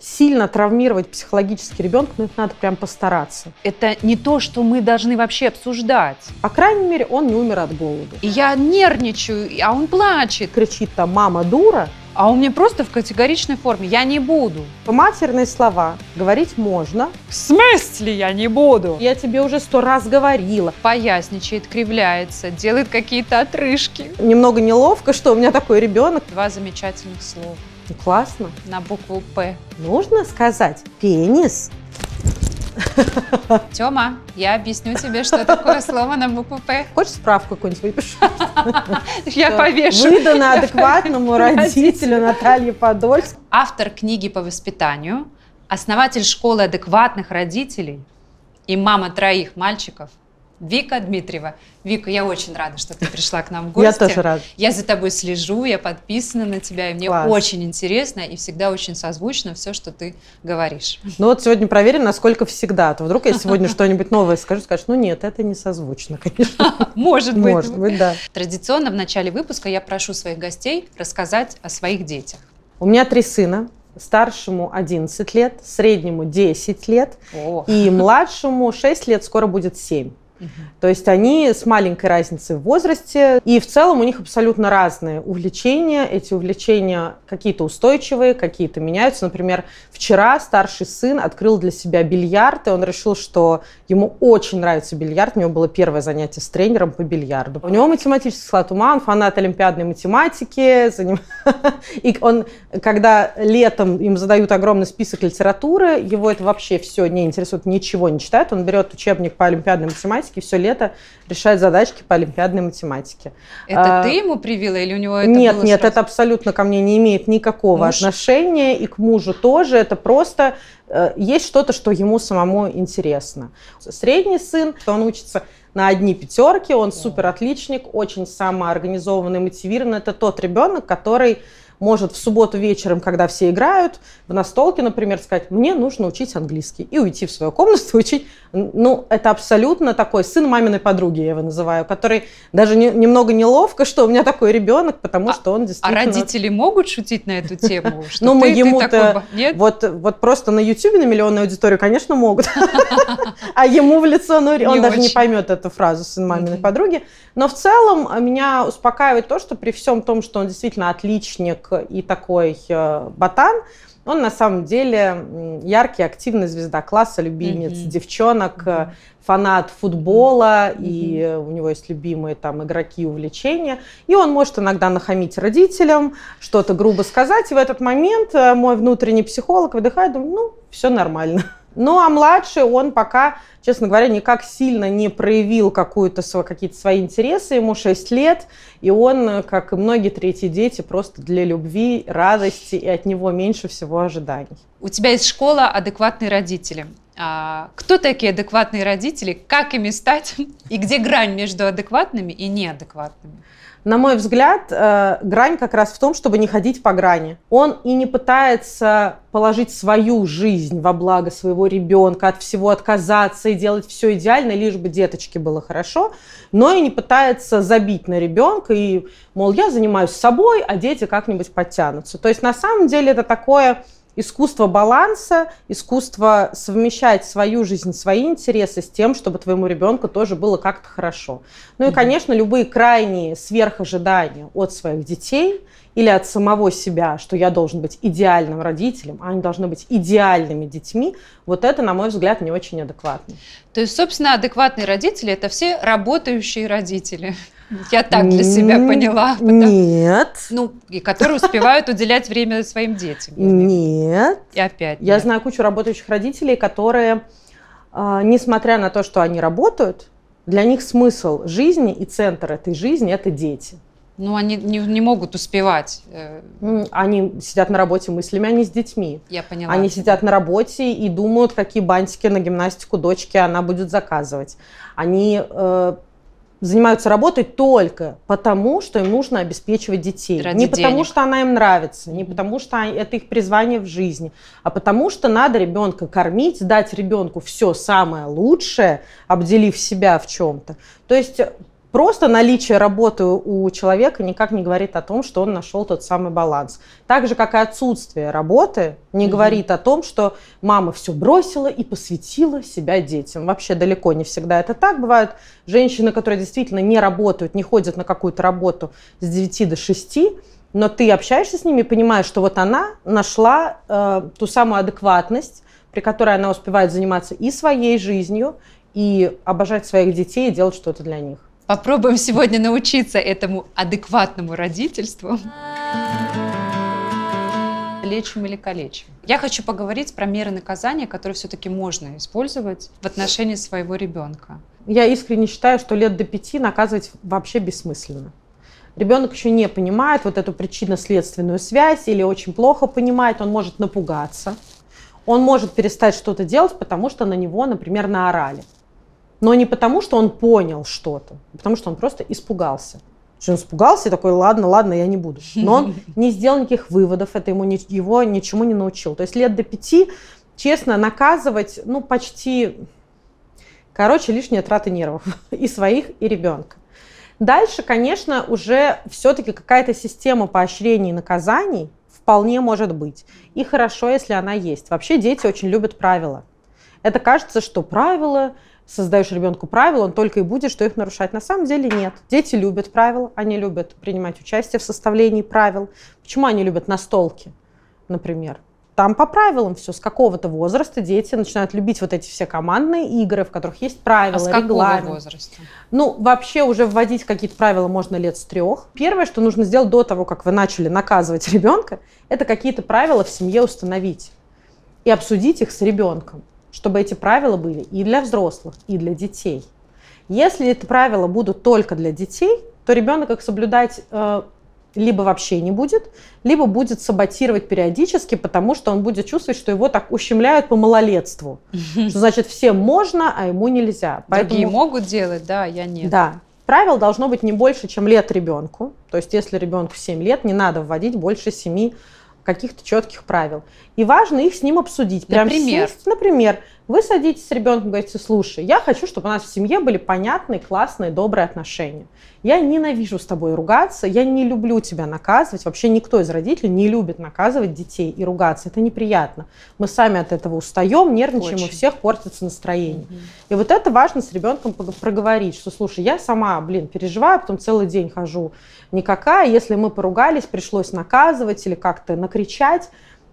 сильно травмировать психологически ребенка, но ну, это надо прям постараться. Это не то, что мы должны вообще обсуждать. По крайней мере, он не умер от голода. И я нервничаю, а он плачет. Кричит там «мама дура», а у меня просто в категоричной форме «я не буду». Матерные слова говорить можно. В смысле я не буду? Я тебе уже сто раз говорила. Поясничает, кривляется, делает какие-то отрыжки. Немного неловко, что у меня такой ребенок. Два замечательных слова. Ну, классно. На букву П. Нужно сказать пенис. Тёма, я объясню тебе, что такое слово на букву П. Хочешь справку какую-нибудь выпишу? Я повешу. Выдано адекватному родителю Наталье Подольск. Автор книги по воспитанию, основатель школы адекватных родителей и мама троих мальчиков Вика Дмитриева. Вика, я очень рада, что ты пришла к нам в гости. Я тоже рада. Я за тобой слежу, я подписана на тебя, и мне Класс. очень интересно и всегда очень созвучно все, что ты говоришь. Ну вот сегодня проверим, насколько всегда. А то вдруг я сегодня что-нибудь новое скажу, скажешь, ну нет, это не созвучно, конечно. Может быть. Может быть, да. Традиционно в начале выпуска я прошу своих гостей рассказать о своих детях. У меня три сына, старшему 11 лет, среднему 10 лет О. и младшему 6 лет, скоро будет 7. То есть они с маленькой разницей в возрасте, и в целом у них абсолютно разные увлечения. Эти увлечения какие-то устойчивые, какие-то меняются. Например, вчера старший сын открыл для себя бильярд, и он решил, что Ему очень нравится бильярд. У него было первое занятие с тренером по бильярду. У него математический склад ума, он фанат олимпиадной математики. Заним... И он, когда летом им задают огромный список литературы, его это вообще все не интересует, ничего не читает. Он берет учебник по олимпиадной математике и все лето решает задачки по олимпиадной математике. Это а... ты ему привила или у него это Нет, было нет, сразу? это абсолютно ко мне не имеет никакого Муж? отношения и к мужу тоже. Это просто Э, есть что-то, что ему самому интересно. Средний сын, он учится на одни пятерки, он супер отличник, очень самоорганизованный, мотивированный. Это тот ребенок, который может в субботу вечером, когда все играют, в настолке, например, сказать, мне нужно учить английский, и уйти в свою комнату учить. Ну, это абсолютно такой сын маминой подруги, я его называю, который даже не, немного неловко, что у меня такой ребенок, потому а, что он а действительно... А родители могут шутить на эту тему? Ну, мы ему-то... Вот, вот просто на YouTube на миллионную аудиторию, конечно, могут. А ему в лицо, ну, он даже не поймет эту фразу сын маминой подруги. Но в целом а, меня успокаивает то, что при всем том, что он действительно отличник и такой э, ботан, он на самом деле яркий, активный звезда класса, любимец mm-hmm. девчонок, mm-hmm. фанат футбола, mm-hmm. и у него есть любимые там игроки, увлечения. И он может иногда нахамить родителям, что-то грубо сказать. И в этот момент э, мой внутренний психолог выдыхает, думаю, ну, все нормально. Ну, а младший, он пока, честно говоря, никак сильно не проявил какую-то свой, какие-то свои интересы. Ему 6 лет, и он, как и многие третьи дети, просто для любви, радости, и от него меньше всего ожиданий. У тебя есть школа «Адекватные родители». А кто такие адекватные родители? Как ими стать? И где грань между адекватными и неадекватными? На мой взгляд, э, грань как раз в том, чтобы не ходить по грани. Он и не пытается положить свою жизнь во благо своего ребенка, от всего отказаться и делать все идеально, лишь бы деточке было хорошо, но и не пытается забить на ребенка и, мол, я занимаюсь собой, а дети как-нибудь подтянутся. То есть на самом деле это такое искусство баланса, искусство совмещать свою жизнь, свои интересы с тем, чтобы твоему ребенку тоже было как-то хорошо. Ну и, конечно, любые крайние сверхожидания от своих детей или от самого себя, что я должен быть идеальным родителем, а они должны быть идеальными детьми, вот это, на мой взгляд, не очень адекватно. То есть, собственно, адекватные родители – это все работающие родители. Я так для себя поняла. Потому... Нет. Ну, и которые успевают уделять время своим детям. Нет. И опять. Я нет. знаю кучу работающих родителей, которые, а, несмотря на то, что они работают, для них смысл жизни и центр этой жизни – это дети. Ну, они не, не могут успевать. Э. Они сидят на работе мыслями, они а с детьми. Я поняла. Они сидят на работе и думают, какие бантики на гимнастику дочке она будет заказывать. Они э, занимаются работой только потому, что им нужно обеспечивать детей. Ради не денег. потому, что она им нравится, не потому, что это их призвание в жизни, а потому, что надо ребенка кормить, дать ребенку все самое лучшее, обделив себя в чем-то. То есть Просто наличие работы у человека никак не говорит о том, что он нашел тот самый баланс. Так же, как и отсутствие работы не mm-hmm. говорит о том, что мама все бросила и посвятила себя детям. Вообще далеко не всегда это так. Бывают женщины, которые действительно не работают, не ходят на какую-то работу с 9 до 6, но ты общаешься с ними и понимаешь, что вот она нашла э, ту самую адекватность, при которой она успевает заниматься и своей жизнью, и обожать своих детей, и делать что-то для них. Попробуем сегодня научиться этому адекватному родительству. Лечим или калечим. Я хочу поговорить про меры наказания, которые все-таки можно использовать в отношении своего ребенка. Я искренне считаю, что лет до пяти наказывать вообще бессмысленно. Ребенок еще не понимает вот эту причинно-следственную связь или очень плохо понимает, он может напугаться, он может перестать что-то делать, потому что на него, например, наорали но не потому, что он понял что-то, а потому что он просто испугался. Он испугался и такой, ладно, ладно, я не буду. Но он не сделал никаких выводов, это ему его ничему не научил. То есть лет до пяти, честно, наказывать, ну, почти, короче, лишняя трата нервов и своих, и ребенка. Дальше, конечно, уже все-таки какая-то система поощрений и наказаний вполне может быть. И хорошо, если она есть. Вообще дети очень любят правила. Это кажется, что правила создаешь ребенку правила, он только и будет, что их нарушать. На самом деле нет. Дети любят правила, они любят принимать участие в составлении правил. Почему они любят настолки, например? Там по правилам все. С какого-то возраста дети начинают любить вот эти все командные игры, в которых есть правила, а с какого возраста? Ну, вообще уже вводить какие-то правила можно лет с трех. Первое, что нужно сделать до того, как вы начали наказывать ребенка, это какие-то правила в семье установить и обсудить их с ребенком чтобы эти правила были и для взрослых, и для детей. Если эти правила будут только для детей, то ребенок их соблюдать э, либо вообще не будет, либо будет саботировать периодически, потому что он будет чувствовать, что его так ущемляют по малолетству. Что значит, всем можно, а ему нельзя. Поэтому... Другие могут делать, да, а я нет. Да. Правил должно быть не больше, чем лет ребенку. То есть, если ребенку 7 лет, не надо вводить больше 7 каких-то четких правил. И важно их с ним обсудить. Прям например? Сесть, например, вы садитесь с ребенком, и говорите, слушай, я хочу, чтобы у нас в семье были понятные, классные, добрые отношения. Я ненавижу с тобой ругаться, я не люблю тебя наказывать. Вообще никто из родителей не любит наказывать детей и ругаться. Это неприятно. Мы сами от этого устаем, нервничаем, Очень. у всех портится настроение. Угу. И вот это важно с ребенком проговорить, что, слушай, я сама, блин, переживаю, а потом целый день хожу никакая. Если мы поругались, пришлось наказывать или как-то накричать,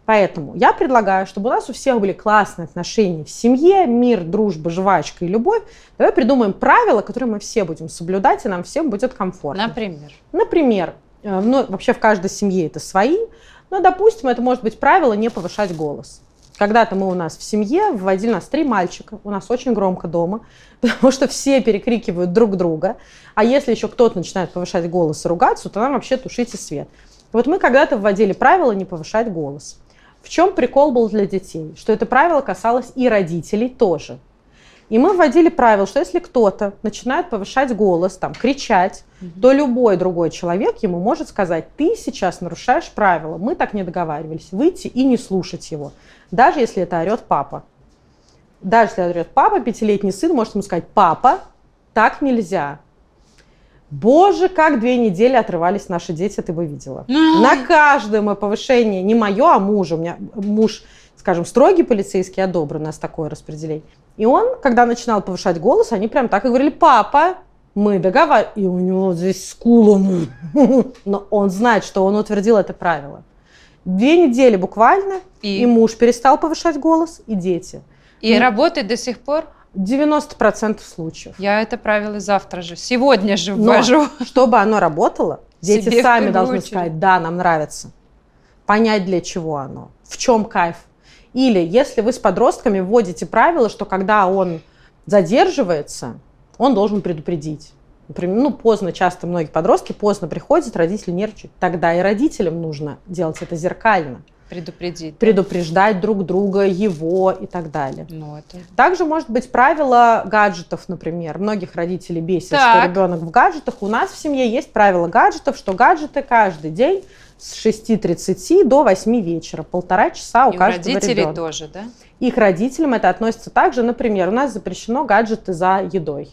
Поэтому я предлагаю, чтобы у нас у всех были классные отношения в семье, мир, дружба, жвачка и любовь. Давай придумаем правила, которые мы все будем соблюдать, и нам всем будет комфортно. Например? Например, э, ну, вообще в каждой семье это свои, но, допустим, это может быть правило не повышать голос. Когда-то мы у нас в семье вводили нас три мальчика, у нас очень громко дома, потому что все перекрикивают друг друга, а если еще кто-то начинает повышать голос и ругаться, то нам вообще тушите свет. Вот мы когда-то вводили правило не повышать голос. В чем прикол был для детей? Что это правило касалось и родителей тоже. И мы вводили правило, что если кто-то начинает повышать голос, там, кричать, mm-hmm. то любой другой человек ему может сказать, ты сейчас нарушаешь правила, мы так не договаривались, выйти и не слушать его, даже если это орет папа. Даже если орет папа, пятилетний сын может ему сказать, папа, так нельзя, Боже, как две недели отрывались наши дети, ты бы видела. Ну, На каждом повышение, не мое, а мужа. У меня муж, скажем, строгий полицейский, я добрый, у нас такое распределение. И он, когда начинал повышать голос, они прям так и говорили, папа, мы договариваем. И у него здесь скула. Ну, но он знает, что он утвердил это правило. Две недели буквально, и, и муж перестал повышать голос, и дети. И ну, работает до сих пор? 90% случаев. Я это правило завтра же, сегодня же ввожу. Но, чтобы оно работало, дети Себе сами должны очередь. сказать, да, нам нравится. Понять, для чего оно, в чем кайф. Или если вы с подростками вводите правило, что когда он задерживается, он должен предупредить. Например, ну, поздно, часто многие подростки поздно приходят, родители нервничают. Тогда и родителям нужно делать это зеркально. Предупредить. Предупреждать друг друга, его и так далее. Ну, это... Также может быть правило гаджетов, например. Многих родителей бесит, так. что ребенок в гаджетах. У нас в семье есть правило гаджетов, что гаджеты каждый день с 6.30 до 8 вечера. Полтора часа у и каждого у родителей ребенка. тоже, да? Их родителям это относится также. Например, у нас запрещено гаджеты за едой.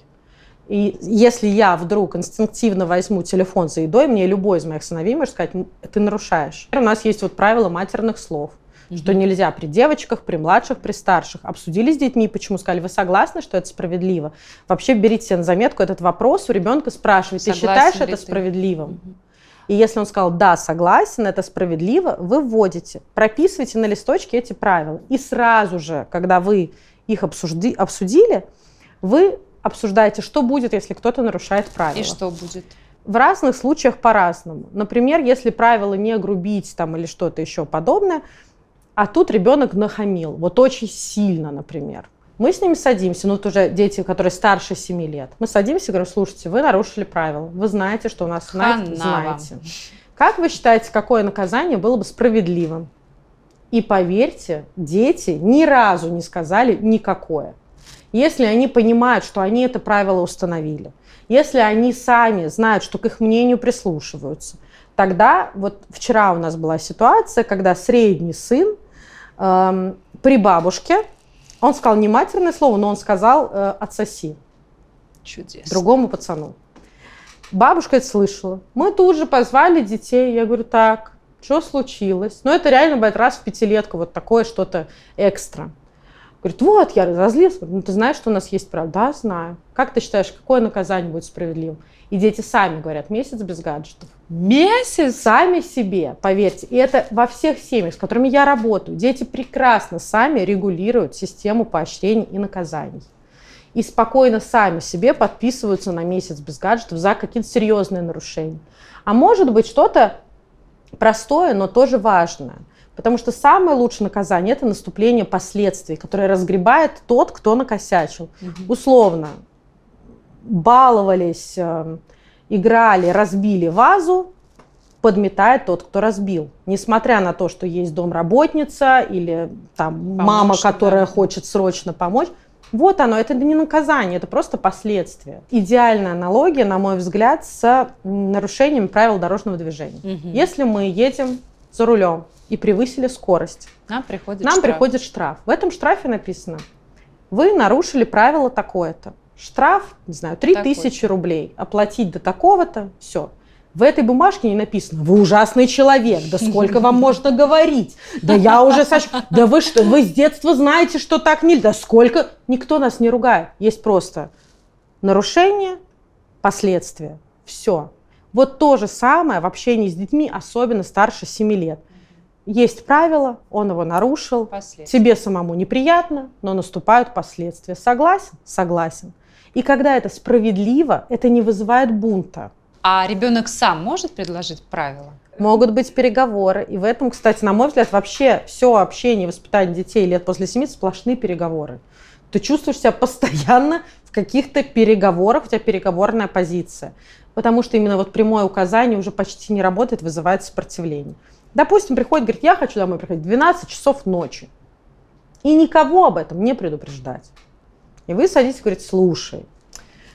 И если я вдруг инстинктивно возьму телефон за едой, мне любой из моих сыновей может сказать, ты нарушаешь. У нас есть вот правило матерных слов угу. что нельзя при девочках, при младших, при старших. Обсудили с детьми, почему сказали, вы согласны, что это справедливо? Вообще берите себе на заметку этот вопрос у ребенка спрашивать, ты считаешь это ты? справедливым? Угу. И если он сказал, да, согласен, это справедливо, вы вводите, прописывайте на листочке эти правила. И сразу же, когда вы их обсужди, обсудили, вы обсуждаете, что будет, если кто-то нарушает правила. И что будет? В разных случаях по-разному. Например, если правило не грубить там или что-то еще подобное, а тут ребенок нахамил, вот очень сильно, например. Мы с ними садимся, ну, это уже дети, которые старше 7 лет. Мы садимся и говорим, слушайте, вы нарушили правила, вы знаете, что у нас Хана знаете. Вам. Как вы считаете, какое наказание было бы справедливым? И поверьте, дети ни разу не сказали никакое если они понимают, что они это правило установили, если они сами знают, что к их мнению прислушиваются, тогда вот вчера у нас была ситуация, когда средний сын эм, при бабушке, он сказал не матерное слово, но он сказал э, отсоси. Чудесно. Другому пацану. Бабушка это слышала. Мы тут же позвали детей. Я говорю, так, что случилось? Но ну, это реально бывает раз в пятилетку, вот такое что-то экстра. Говорит, вот, я разлез. Ну, ты знаешь, что у нас есть правда? Да, знаю. Как ты считаешь, какое наказание будет справедливым? И дети сами говорят, месяц без гаджетов. Месяц? Сами себе, поверьте. И это во всех семьях, с которыми я работаю. Дети прекрасно сами регулируют систему поощрений и наказаний. И спокойно сами себе подписываются на месяц без гаджетов за какие-то серьезные нарушения. А может быть что-то простое, но тоже важное – Потому что самое лучшее наказание это наступление последствий, которое разгребает тот, кто накосячил. Угу. Условно, баловались, э, играли, разбили вазу, подметает тот, кто разбил. Несмотря на то, что есть домработница или там мама, которая да. хочет срочно помочь. Вот оно, это не наказание, это просто последствия. Идеальная аналогия, на мой взгляд, с нарушением правил дорожного движения. Угу. Если мы едем за рулем, и превысили скорость. Нам приходит Нам штраф. приходит штраф. В этом штрафе написано, вы нарушили правило такое-то. Штраф, не знаю, 3000 рублей. Оплатить до такого-то, все. В этой бумажке не написано, вы ужасный человек, да сколько вам можно говорить, да я уже, Саш, да вы что, вы с детства знаете, что так нельзя, да сколько, никто нас не ругает, есть просто нарушение, последствия, все. Вот то же самое в общении с детьми, особенно старше 7 лет есть правило, он его нарушил, тебе самому неприятно, но наступают последствия. Согласен? Согласен. И когда это справедливо, это не вызывает бунта. А ребенок сам может предложить правила? Могут быть переговоры. И в этом, кстати, на мой взгляд, вообще все общение, воспитание детей лет после семи сплошные переговоры. Ты чувствуешь себя постоянно в каких-то переговорах, у тебя переговорная позиция. Потому что именно вот прямое указание уже почти не работает, вызывает сопротивление. Допустим, приходит, говорит, я хочу домой приходить 12 часов ночи. И никого об этом не предупреждать. И вы садитесь и говорите, слушай,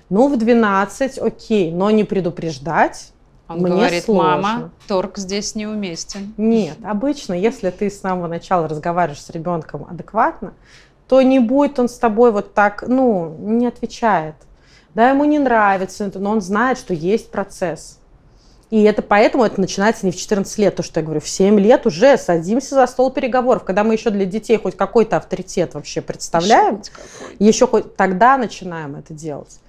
ну в 12, окей, но не предупреждать. Он Мне говорит, сложно. мама, торг здесь неуместен. Нет, обычно, если ты с самого начала разговариваешь с ребенком адекватно, то не будет он с тобой вот так, ну, не отвечает. Да, ему не нравится, но он знает, что есть процесс. И это поэтому это начинается не в 14 лет, то, что я говорю, в 7 лет уже садимся за стол переговоров, когда мы еще для детей хоть какой-то авторитет вообще представляем, еще еще хоть тогда начинаем это делать.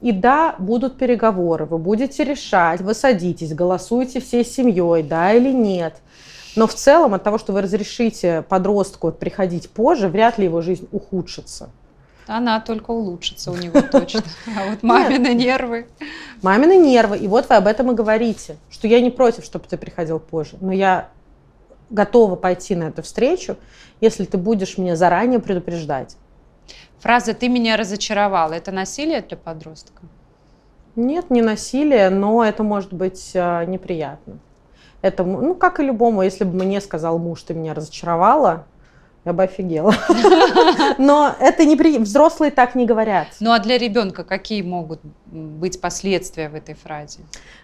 И да, будут переговоры, вы будете решать, вы садитесь, голосуете всей семьей, да или нет. Но в целом от того, что вы разрешите подростку приходить позже, вряд ли его жизнь ухудшится. Она только улучшится у него точно. А вот мамины нервы. Мамины нервы. И вот вы об этом и говорите, что я не против, чтобы ты приходил позже, но я готова пойти на эту встречу, если ты будешь меня заранее предупреждать. Фраза «ты меня разочаровал". это насилие для подростка? Нет, не насилие, но это может быть а, неприятно. Это, ну, как и любому, если бы мне сказал муж, ты меня разочаровала, я бы офигела. Но это не при... взрослые так не говорят. Ну а для ребенка какие могут быть последствия в этой фразе?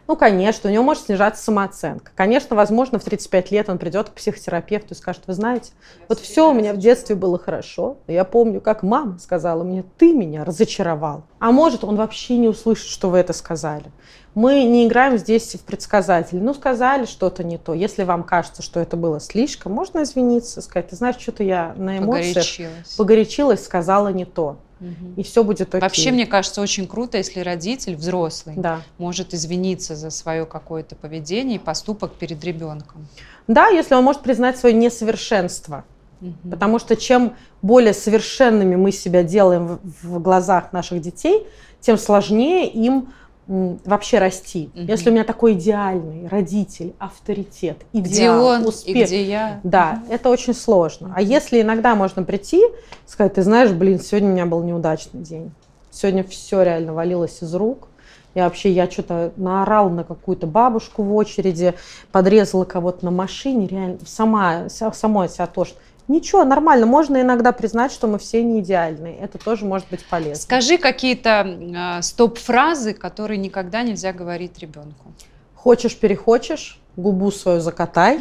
Ну, конечно, у него может снижаться самооценка. Конечно, возможно, в 35 лет он придет к психотерапевту и скажет, вы знаете, я вот все у меня в детстве было хорошо, я помню, как мама сказала мне, ты меня разочаровал. А может, он вообще не услышит, что вы это сказали. Мы не играем здесь в предсказатели. Ну, сказали что-то не то. Если вам кажется, что это было слишком, можно извиниться, сказать, ты знаешь, что-то я на эмоциях погорячилась, погорячилась сказала не то. Угу. И все будет окей. Вообще, мне кажется, очень круто, если родитель взрослый да. может извиниться за свое какое-то поведение и поступок перед ребенком. Да, если он может признать свое несовершенство. Угу. Потому что чем более совершенными мы себя делаем в, в глазах наших детей, тем сложнее им вообще расти. Угу. Если у меня такой идеальный родитель, авторитет, идеал, где он, успех, и где я. Да, угу. это очень сложно. А если иногда можно прийти, сказать, ты знаешь, блин, сегодня у меня был неудачный день. Сегодня все реально валилось из рук. Я вообще, я что-то наорал на какую-то бабушку в очереди, подрезала кого-то на машине, реально сама, самой себя тоже. Ничего, нормально. Можно иногда признать, что мы все не идеальны. Это тоже может быть полезно. Скажи какие-то э, стоп-фразы, которые никогда нельзя говорить ребенку. Хочешь, перехочешь, губу свою закатай.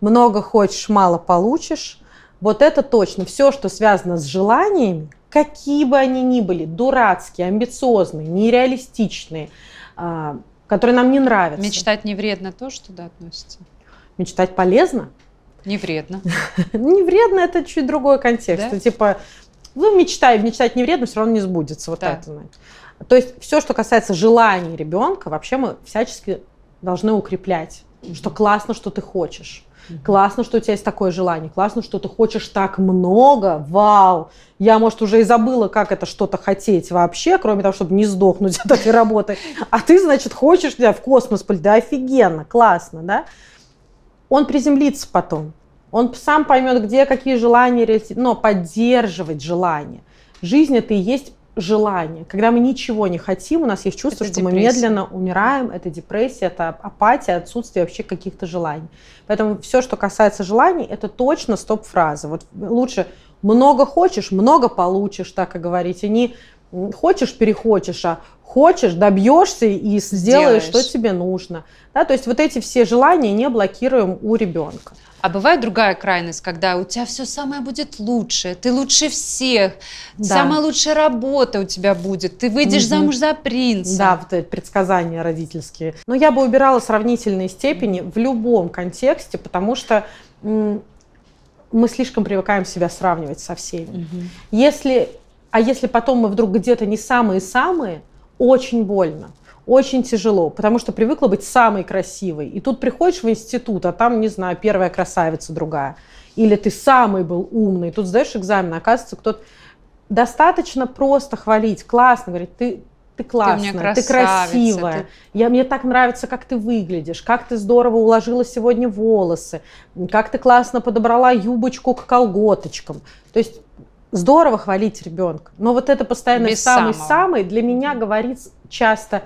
Много хочешь, мало получишь. Вот это точно. Все, что связано с желаниями, какие бы они ни были, дурацкие, амбициозные, нереалистичные, э, которые нам не нравятся. Мечтать не вредно что туда относится? Мечтать полезно. Не вредно. не вредно, это чуть другой контекст. Да? Типа, ну, мечтай, мечтать не вредно, все равно не сбудется. Вот да. это То есть все, что касается желаний ребенка, вообще мы всячески должны укреплять, mm-hmm. что классно, что ты хочешь. Mm-hmm. Классно, что у тебя есть такое желание. Классно, что ты хочешь так много. Вау! Я, может, уже и забыла, как это что-то хотеть вообще, кроме того, чтобы не сдохнуть от этой работы. А ты, значит, хочешь, да, в космос полететь. Да офигенно, классно, да? он приземлится потом. Он сам поймет, где какие желания, но поддерживать желание. Жизнь это и есть желание. Когда мы ничего не хотим, у нас есть чувство, это что депрессия. мы медленно умираем. Это депрессия, это апатия, отсутствие вообще каких-то желаний. Поэтому все, что касается желаний, это точно стоп-фраза. Вот лучше много хочешь, много получишь, так и говорите. А не хочешь, перехочешь, а хочешь, добьешься и сделаешь, Делаешь. что тебе нужно. Да, то есть вот эти все желания не блокируем у ребенка. А бывает другая крайность, когда у тебя все самое будет лучше, ты лучше всех, да. самая лучшая работа у тебя будет, ты выйдешь угу. замуж за принца. Да, вот эти предсказания родительские. Но я бы убирала сравнительные степени в любом контексте, потому что мы слишком привыкаем себя сравнивать со всеми. Угу. Если а если потом мы вдруг где-то не самые-самые, очень больно, очень тяжело, потому что привыкла быть самой красивой. И тут приходишь в институт, а там, не знаю, первая красавица другая. Или ты самый был умный, тут сдаешь экзамен, оказывается, кто-то... Достаточно просто хвалить, классно, говорить, ты, ты классная, ты, ты красивая. Ты... Я, мне так нравится, как ты выглядишь, как ты здорово уложила сегодня волосы, как ты классно подобрала юбочку к колготочкам. То есть здорово хвалить ребенка, но вот это постоянно самый-самый для меня говорит часто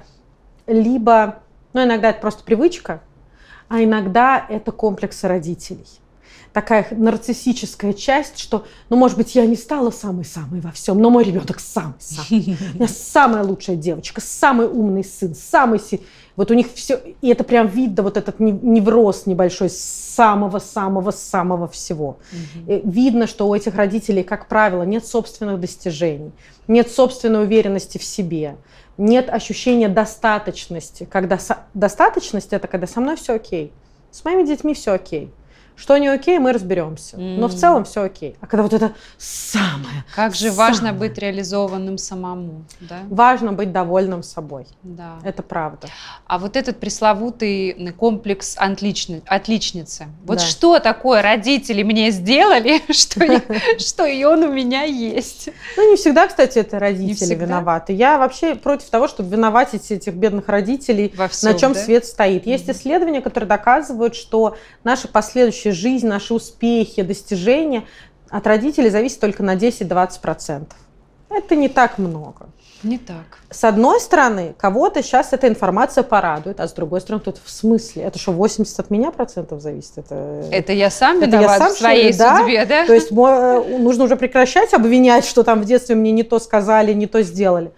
либо, ну иногда это просто привычка, а иногда это комплексы родителей. Такая нарциссическая часть, что, ну, может быть, я не стала самой-самой во всем, но мой ребенок сам, сам. У меня самая лучшая девочка, самый умный сын, самый... Вот у них все, и это прям видно, вот этот невроз небольшой самого-самого-самого всего. Угу. Видно, что у этих родителей, как правило, нет собственных достижений, нет собственной уверенности в себе, нет ощущения достаточности. Когда со... достаточность это когда со мной все окей, с моими детьми все окей. Что не окей, мы разберемся. Mm. Но в целом все окей. А когда вот это самое. Как же самое... важно быть реализованным самому, да? Важно быть довольным собой. Да. Это правда. А вот этот пресловутый комплекс отлични... отличницы. Вот да. что такое родители мне сделали, что и он у меня есть? Ну, не всегда, кстати, это родители виноваты. Я вообще против того, чтобы виноватить этих бедных родителей, на чем свет стоит. Есть исследования, которые доказывают, что наши последующие вообще жизнь, наши успехи, достижения от родителей зависит только на 10-20%. Это не так много. Не так. С одной стороны, кого-то сейчас эта информация порадует, а с другой стороны, тут в смысле? Это что, 80 от меня процентов зависит? Это, это я сам это виноват я сам, в своей что судьбе, да? да? То есть э, нужно уже прекращать обвинять, что там в детстве мне не то сказали, не то сделали.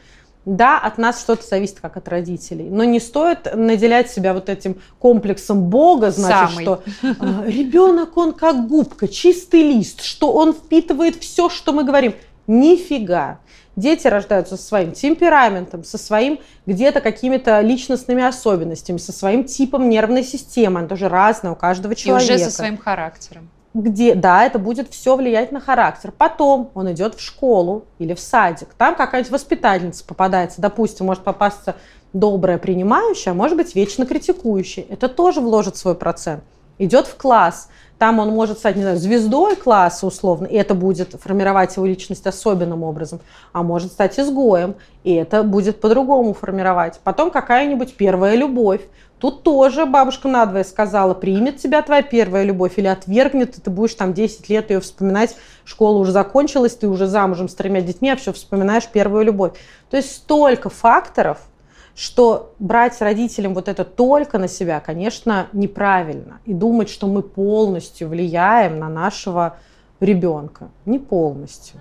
Да, от нас что-то зависит, как от родителей. Но не стоит наделять себя вот этим комплексом Бога, значит, Самый. что э, ребенок, он как губка, чистый лист, что он впитывает все, что мы говорим. Нифига. Дети рождаются со своим темпераментом, со своим где-то какими-то личностными особенностями, со своим типом нервной системы. Она тоже разная у каждого человека. И уже со своим характером где, да, это будет все влиять на характер. Потом он идет в школу или в садик. Там какая-нибудь воспитательница попадается. Допустим, может попасться добрая принимающая, а может быть вечно критикующая. Это тоже вложит свой процент. Идет в класс. Там он может стать, не знаю, звездой класса условно, и это будет формировать его личность особенным образом. А может стать изгоем, и это будет по-другому формировать. Потом какая-нибудь первая любовь. Тут тоже бабушка надвое сказала, примет тебя твоя первая любовь или отвергнет, и ты будешь там 10 лет ее вспоминать, школа уже закончилась, ты уже замужем с тремя детьми, а все вспоминаешь первую любовь. То есть столько факторов, что брать родителям вот это только на себя, конечно, неправильно. И думать, что мы полностью влияем на нашего ребенка. Не полностью.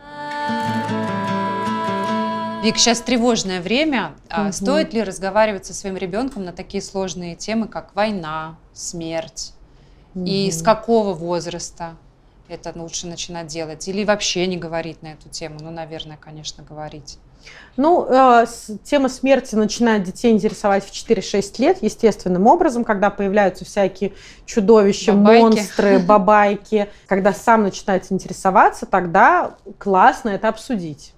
Вик, сейчас тревожное время. Угу. Стоит ли разговаривать со своим ребенком на такие сложные темы, как война, смерть? Угу. И с какого возраста это ну, лучше начинать делать? Или вообще не говорить на эту тему? Ну, наверное, конечно, говорить. Ну, э, тема смерти начинает детей интересовать в 4-6 лет, естественным образом, когда появляются всякие чудовища, бабайки. монстры, бабайки. Когда сам начинает интересоваться, тогда классно это обсудить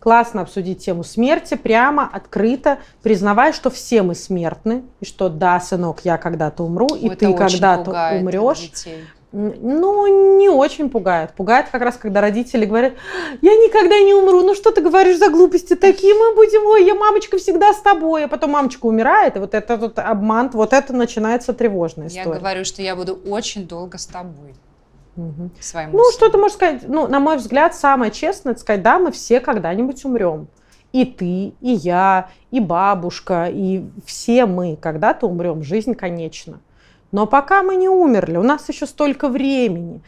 классно обсудить тему смерти, прямо, открыто, признавая, что все мы смертны, и что да, сынок, я когда-то умру, Ой, и ты когда-то умрешь. Детей. Ну, не очень пугает. Пугает как раз, когда родители говорят, «А, я никогда не умру, ну что ты говоришь за глупости такие, мы будем, ой, я мамочка всегда с тобой, а потом мамочка умирает, и вот этот вот обман, вот это начинается тревожная история. Я говорю, что я буду очень долго с тобой угу. Ну, что ты можешь сказать? Ну, на мой взгляд, самое честное, это сказать, да, мы все когда-нибудь умрем. И ты, и я, и бабушка, и все мы когда-то умрем. Жизнь конечна. Но пока мы не умерли, у нас еще столько времени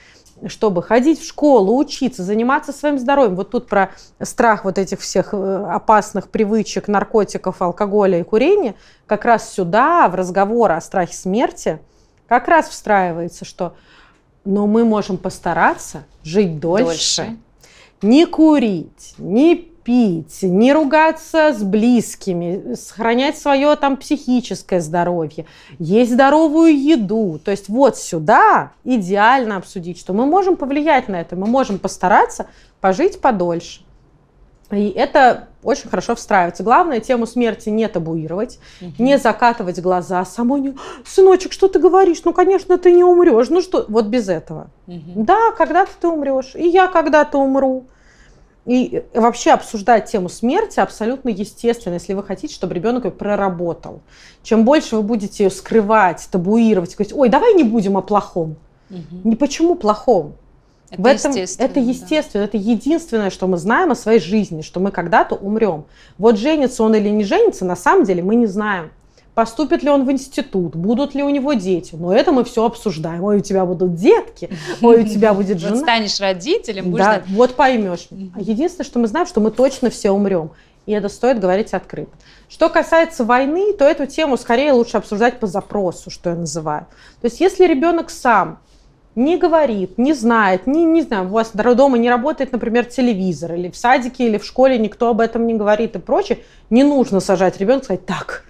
чтобы ходить в школу, учиться, заниматься своим здоровьем. Вот тут про страх вот этих всех э, опасных привычек, наркотиков, алкоголя и курения, как раз сюда, в разговор о страхе смерти, как раз встраивается, что но мы можем постараться жить дольше. дольше. Не курить, не пить, не ругаться с близкими, сохранять свое там психическое здоровье, есть здоровую еду. То есть вот сюда идеально обсудить, что мы можем повлиять на это, мы можем постараться пожить подольше. И это очень хорошо встраивается. Главное, тему смерти не табуировать, угу. не закатывать глаза, самой не... Сыночек, что ты говоришь? Ну, конечно, ты не умрешь. Ну что? Вот без этого. Угу. Да, когда-то ты умрешь. И я когда-то умру. И э, вообще обсуждать тему смерти абсолютно естественно, если вы хотите, чтобы ребенок ее проработал. Чем больше вы будете ее скрывать, табуировать, говорить, ой, давай не будем о плохом. Угу. Не почему плохом? Это в этом естественно, это естественно, это единственное, что мы знаем о своей жизни, что мы когда-то умрем. Вот женится он или не женится, на самом деле мы не знаем. Поступит ли он в институт, будут ли у него дети. Но это мы все обсуждаем. Ой, у тебя будут детки, ой, у тебя будет жена. Вот станешь родителем, будешь... Да, вот поймешь. А единственное, что мы знаем, что мы точно все умрем. И это стоит говорить открыто. Что касается войны, то эту тему скорее лучше обсуждать по запросу, что я называю. То есть если ребенок сам не говорит, не знает, не, не знаю, у вас дома не работает, например, телевизор, или в садике, или в школе никто об этом не говорит и прочее, не нужно сажать ребенка и сказать, так,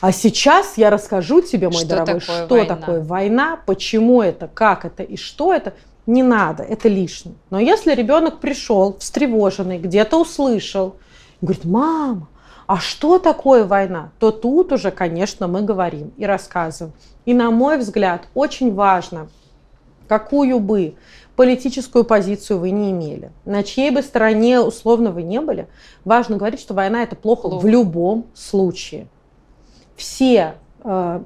а сейчас я расскажу тебе, мой что дорогой, такое что война? такое война, почему это, как это и что это. Не надо, это лишнее. Но если ребенок пришел встревоженный, где-то услышал, говорит, мама, а что такое война, то тут уже, конечно, мы говорим и рассказываем. И, на мой взгляд, очень важно – какую бы политическую позицию вы не имели, на чьей бы стороне условно вы не были, важно говорить, что война это плохо, плохо. в любом случае. Все э,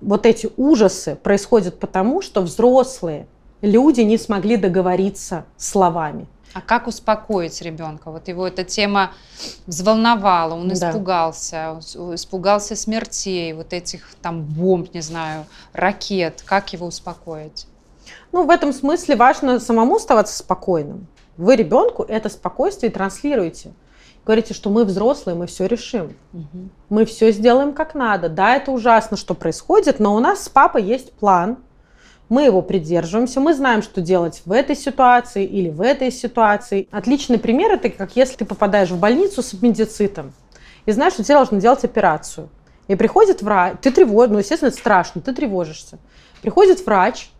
вот эти ужасы происходят потому, что взрослые люди не смогли договориться словами. А как успокоить ребенка? Вот его эта тема взволновала, он испугался, он испугался смертей, вот этих там бомб, не знаю, ракет. Как его успокоить? Ну, в этом смысле важно самому оставаться спокойным. Вы ребенку это спокойствие транслируете. Говорите, что мы взрослые, мы все решим. Угу. Мы все сделаем как надо. Да, это ужасно, что происходит, но у нас с папой есть план. Мы его придерживаемся, мы знаем, что делать в этой ситуации или в этой ситуации. Отличный пример это как если ты попадаешь в больницу с аппендицитом и знаешь, что тебе должны делать операцию. И приходит врач, ты тревожишь, ну, естественно, это страшно, ты тревожишься. Приходит врач,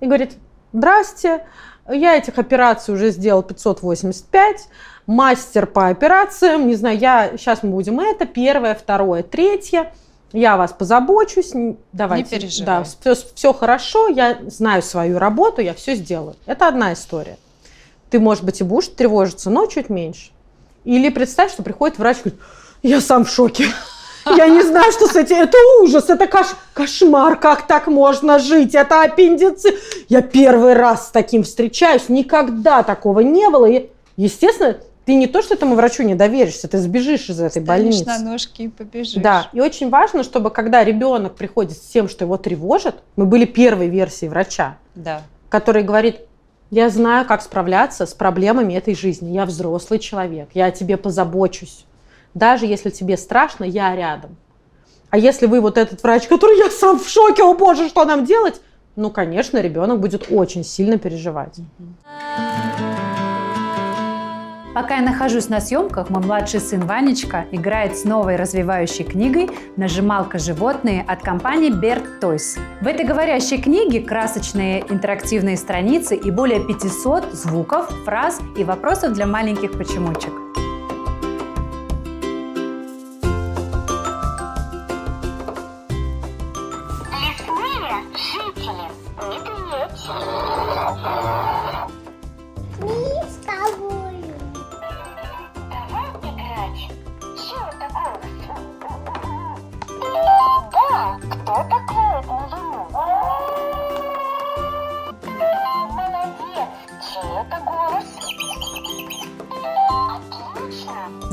и говорит, здрасте, я этих операций уже сделал 585, мастер по операциям, не знаю, я, сейчас мы будем это, первое, второе, третье, я вас позабочусь, давайте. Не переживай. Да, все, все хорошо, я знаю свою работу, я все сделаю. Это одна история. Ты, может быть, и будешь тревожиться, но чуть меньше. Или представь, что приходит врач и говорит, я сам в шоке. Я не знаю, что с этим. Это ужас, это кош... кошмар, как так можно жить, это аппендицит. Я первый раз с таким встречаюсь, никогда такого не было. И, естественно, ты не то, что этому врачу не доверишься, ты сбежишь из этой Станешь больницы. на ножки и побежишь. Да, и очень важно, чтобы когда ребенок приходит с тем, что его тревожит, мы были первой версией врача, да. который говорит, я знаю, как справляться с проблемами этой жизни, я взрослый человек, я о тебе позабочусь. Даже если тебе страшно, я рядом. А если вы вот этот врач, который я сам в шоке, о боже, что нам делать? Ну, конечно, ребенок будет очень сильно переживать. Пока я нахожусь на съемках, мой младший сын Ванечка играет с новой развивающей книгой «Нажималка животные» от компании Bert Toys. В этой говорящей книге красочные интерактивные страницы и более 500 звуков, фраз и вопросов для маленьких почемучек.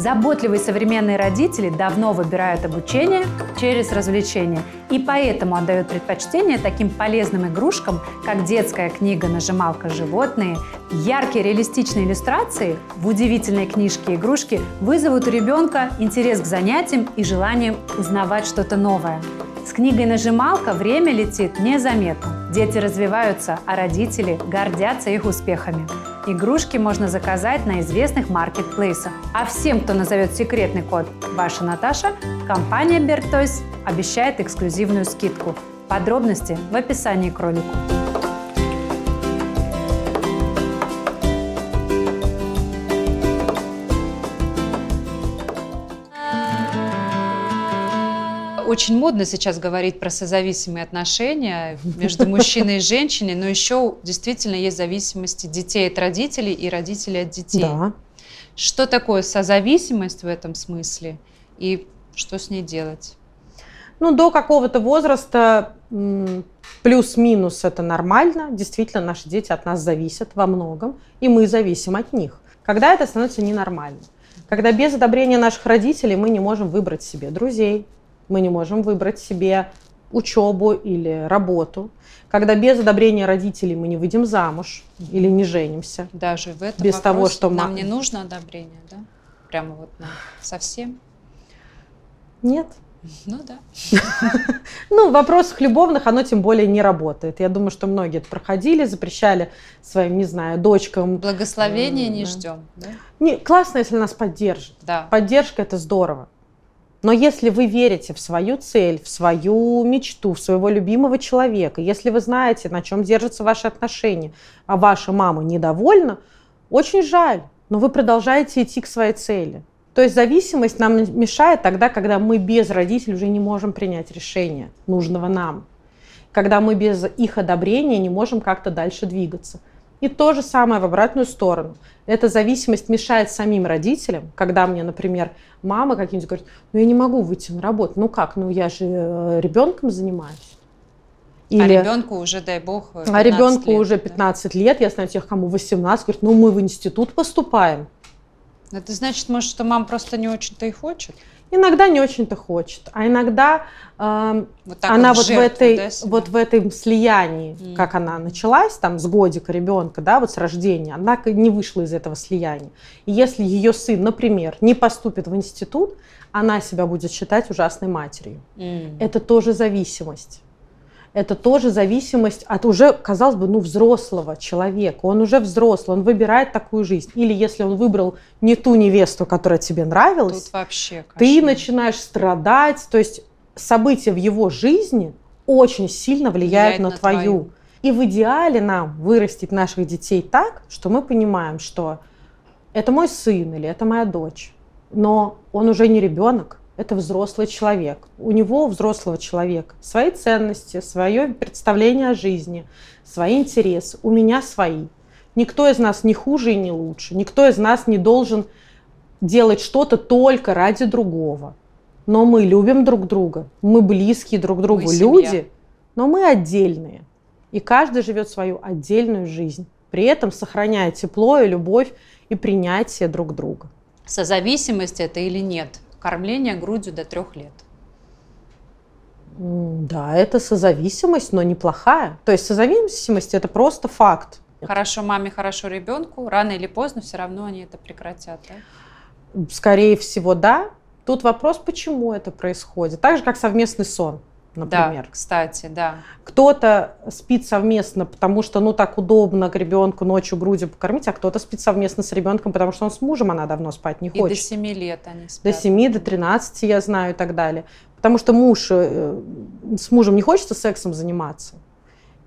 Заботливые современные родители давно выбирают обучение через развлечение и поэтому отдают предпочтение таким полезным игрушкам, как детская книга «Нажималка животные», яркие реалистичные иллюстрации в удивительной книжке игрушки вызовут у ребенка интерес к занятиям и желанием узнавать что-то новое. С книгой «Нажималка» время летит незаметно. Дети развиваются, а родители гордятся их успехами. Игрушки можно заказать на известных маркетплейсах. А всем, кто назовет секретный код «Ваша Наташа», компания «Бертойс» обещает эксклюзивную скидку. Подробности в описании к ролику. очень модно сейчас говорить про созависимые отношения между мужчиной и женщиной, но еще действительно есть зависимости детей от родителей и родителей от детей. Да. Что такое созависимость в этом смысле и что с ней делать? Ну, до какого-то возраста плюс-минус это нормально. Действительно, наши дети от нас зависят во многом, и мы зависим от них. Когда это становится ненормально? Когда без одобрения наших родителей мы не можем выбрать себе друзей, мы не можем выбрать себе учебу или работу. Когда без одобрения родителей мы не выйдем замуж или не женимся. Даже в этом без того, что нам не нужно одобрение, да? Прямо вот на... совсем? Нет. Ну да. Ну, в вопросах любовных оно тем более не работает. Я думаю, что многие это проходили, запрещали своим, не знаю, дочкам. Благословения не ждем, да? Не, классно, если нас поддержат. Да. Поддержка – это здорово. Но если вы верите в свою цель, в свою мечту, в своего любимого человека, если вы знаете, на чем держатся ваши отношения, а ваша мама недовольна, очень жаль, но вы продолжаете идти к своей цели. То есть зависимость нам мешает тогда, когда мы без родителей уже не можем принять решение нужного нам. Когда мы без их одобрения не можем как-то дальше двигаться. И то же самое в обратную сторону. Эта зависимость мешает самим родителям, когда мне, например, мама каким нибудь говорит, ну я не могу выйти на работу, ну как, ну я же э, ребенком занимаюсь. А Или, а ребенку уже, дай бог, 15 э, А ребенку лет, уже 15 да? лет, я знаю тех, кому 18, говорит, ну мы в институт поступаем. Это значит, может, что мама просто не очень-то и хочет? иногда не очень-то хочет, а иногда э, вот она вот, жертву, в этой, да, вот в этом слиянии, mm. как она началась там с годика ребенка, да, вот с рождения, она не вышла из этого слияния. И если ее сын, например, не поступит в институт, она себя будет считать ужасной матерью. Mm. Это тоже зависимость это тоже зависимость от уже, казалось бы, ну, взрослого человека. Он уже взрослый, он выбирает такую жизнь. Или если он выбрал не ту невесту, которая тебе нравилась, Тут вообще, ты начинаешь страдать. То есть события в его жизни очень сильно влияют, влияют на, на твою. твою. И в идеале нам вырастить наших детей так, что мы понимаем, что это мой сын или это моя дочь, но он уже не ребенок, это взрослый человек. У него, у взрослого человека, свои ценности, свое представление о жизни, свои интересы. У меня свои. Никто из нас не хуже и не лучше. Никто из нас не должен делать что-то только ради другого. Но мы любим друг друга, мы близкие друг другу мы люди, но мы отдельные. И каждый живет свою отдельную жизнь, при этом сохраняя тепло и любовь и принятие друг друга. Созависимость это или нет? кормление грудью до трех лет. Да, это созависимость, но неплохая. То есть созависимость это просто факт. Хорошо маме, хорошо ребенку, рано или поздно все равно они это прекратят. Да? Скорее всего, да. Тут вопрос, почему это происходит. Так же, как совместный сон например. Да, кстати, да. Кто-то спит совместно, потому что, ну, так удобно к ребенку ночью грудью покормить, а кто-то спит совместно с ребенком, потому что он с мужем, она давно спать не хочет. И до 7 лет они спят. До 7, до 13, я знаю, и так далее. Потому что муж, э, с мужем не хочется сексом заниматься.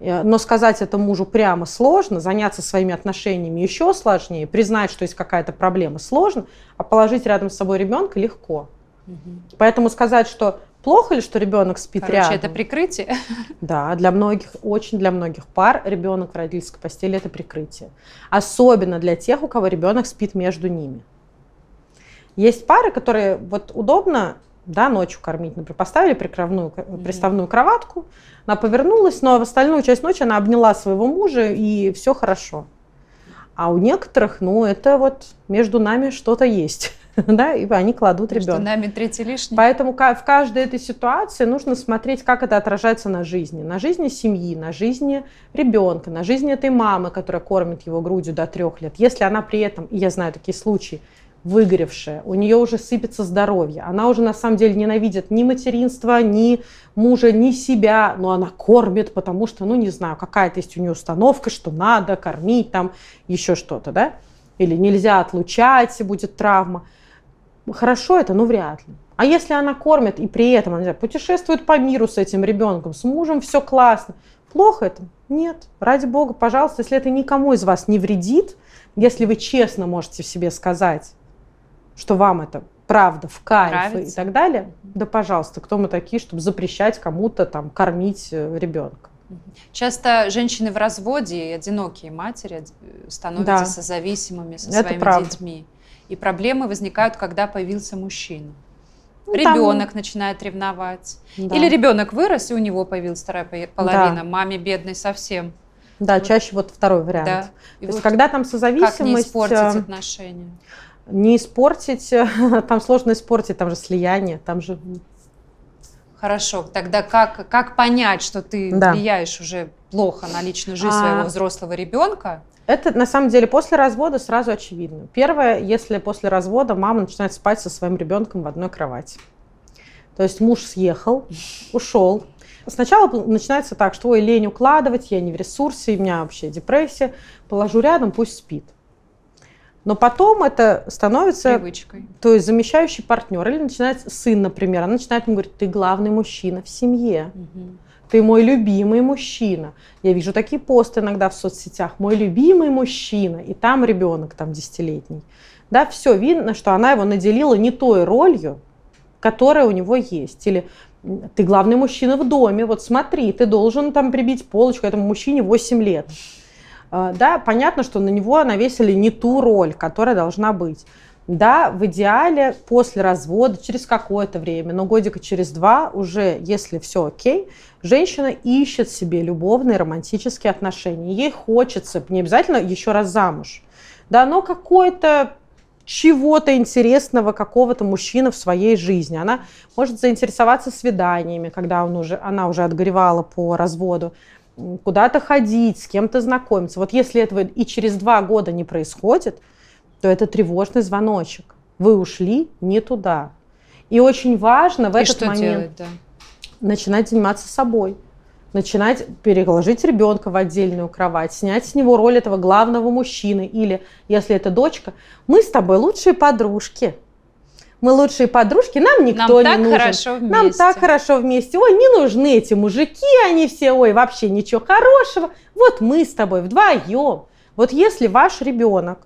Э, но сказать это мужу прямо сложно, заняться своими отношениями еще сложнее, признать, что есть какая-то проблема сложно, а положить рядом с собой ребенка легко. Угу. Поэтому сказать, что Плохо ли, что ребенок спит Короче, рядом? это прикрытие. Да, для многих, очень для многих пар ребенок в родительской постели это прикрытие. Особенно для тех, у кого ребенок спит между ними. Есть пары, которые вот удобно да, ночью кормить. Например, поставили прикровную, приставную кроватку, она повернулась, но в остальную часть ночи она обняла своего мужа, и все хорошо. А у некоторых, ну, это вот между нами что-то есть. да, и они кладут ребенка. нами третий лишний. Поэтому в каждой этой ситуации нужно смотреть, как это отражается на жизни. На жизни семьи, на жизни ребенка, на жизни этой мамы, которая кормит его грудью до трех лет. Если она при этом, и я знаю такие случаи, выгоревшая, у нее уже сыпется здоровье, она уже на самом деле ненавидит ни материнство, ни мужа, ни себя, но она кормит, потому что, ну не знаю, какая-то есть у нее установка, что надо кормить там, еще что-то, да, или нельзя отлучать, будет травма – хорошо это, ну вряд ли. А если она кормит и при этом она путешествует по миру с этим ребенком, с мужем, все классно, плохо это? Нет. Ради бога, пожалуйста, если это никому из вас не вредит, если вы честно можете себе сказать, что вам это правда, в кайф Нравится. и так далее, да пожалуйста, кто мы такие, чтобы запрещать кому-то там кормить э, ребенка. Часто женщины в разводе и одинокие матери э, становятся да. зависимыми со своими это своими правда. И проблемы возникают, когда появился мужчина. ребенок ну, там... начинает ревновать. Да. Или ребенок вырос, и у него появилась вторая половина. Да. Маме бедной совсем. Да, вот. чаще вот второй вариант. Да. И То вот когда там созависимость... Как не испортить э, отношения? Не испортить, там сложно испортить, там же слияние, там же Хорошо, тогда как, как понять, что ты да. влияешь уже плохо на личную жизнь а... своего взрослого ребенка? Это на самом деле после развода сразу очевидно. Первое, если после развода мама начинает спать со своим ребенком в одной кровати. То есть муж съехал, ушел. Сначала начинается так, что ой, лень укладывать, я не в ресурсе, у меня вообще депрессия, положу рядом, пусть спит. Но потом это становится... Привычкой. То есть замещающий партнер. Или начинает сын, например. Она начинает ему говорить, ты главный мужчина в семье. Угу. Ты мой любимый мужчина. Я вижу такие посты иногда в соцсетях. Мой любимый мужчина. И там ребенок, там десятилетний. Да, все видно, что она его наделила не той ролью, которая у него есть. Или ты главный мужчина в доме, вот смотри, ты должен там прибить полочку этому мужчине 8 лет. А, да, понятно, что на него навесили не ту роль, которая должна быть. Да, в идеале после развода, через какое-то время, но годика через два уже, если все окей, женщина ищет себе любовные романтические отношения. Ей хочется, не обязательно еще раз замуж, да, но какое-то чего-то интересного какого-то мужчины в своей жизни. Она может заинтересоваться свиданиями, когда он уже, она уже отгоревала по разводу куда-то ходить, с кем-то знакомиться. Вот если этого и через два года не происходит, то это тревожный звоночек. Вы ушли не туда. И очень важно в и этот что момент делать, да? начинать заниматься собой начинать переложить ребенка в отдельную кровать, снять с него роль этого главного мужчины. Или, если это дочка, мы с тобой лучшие подружки мы лучшие подружки, нам никто нам не так нужен. Хорошо вместе. Нам так хорошо вместе. Ой, не нужны эти мужики, они все, ой, вообще ничего хорошего. Вот мы с тобой вдвоем. Вот если ваш ребенок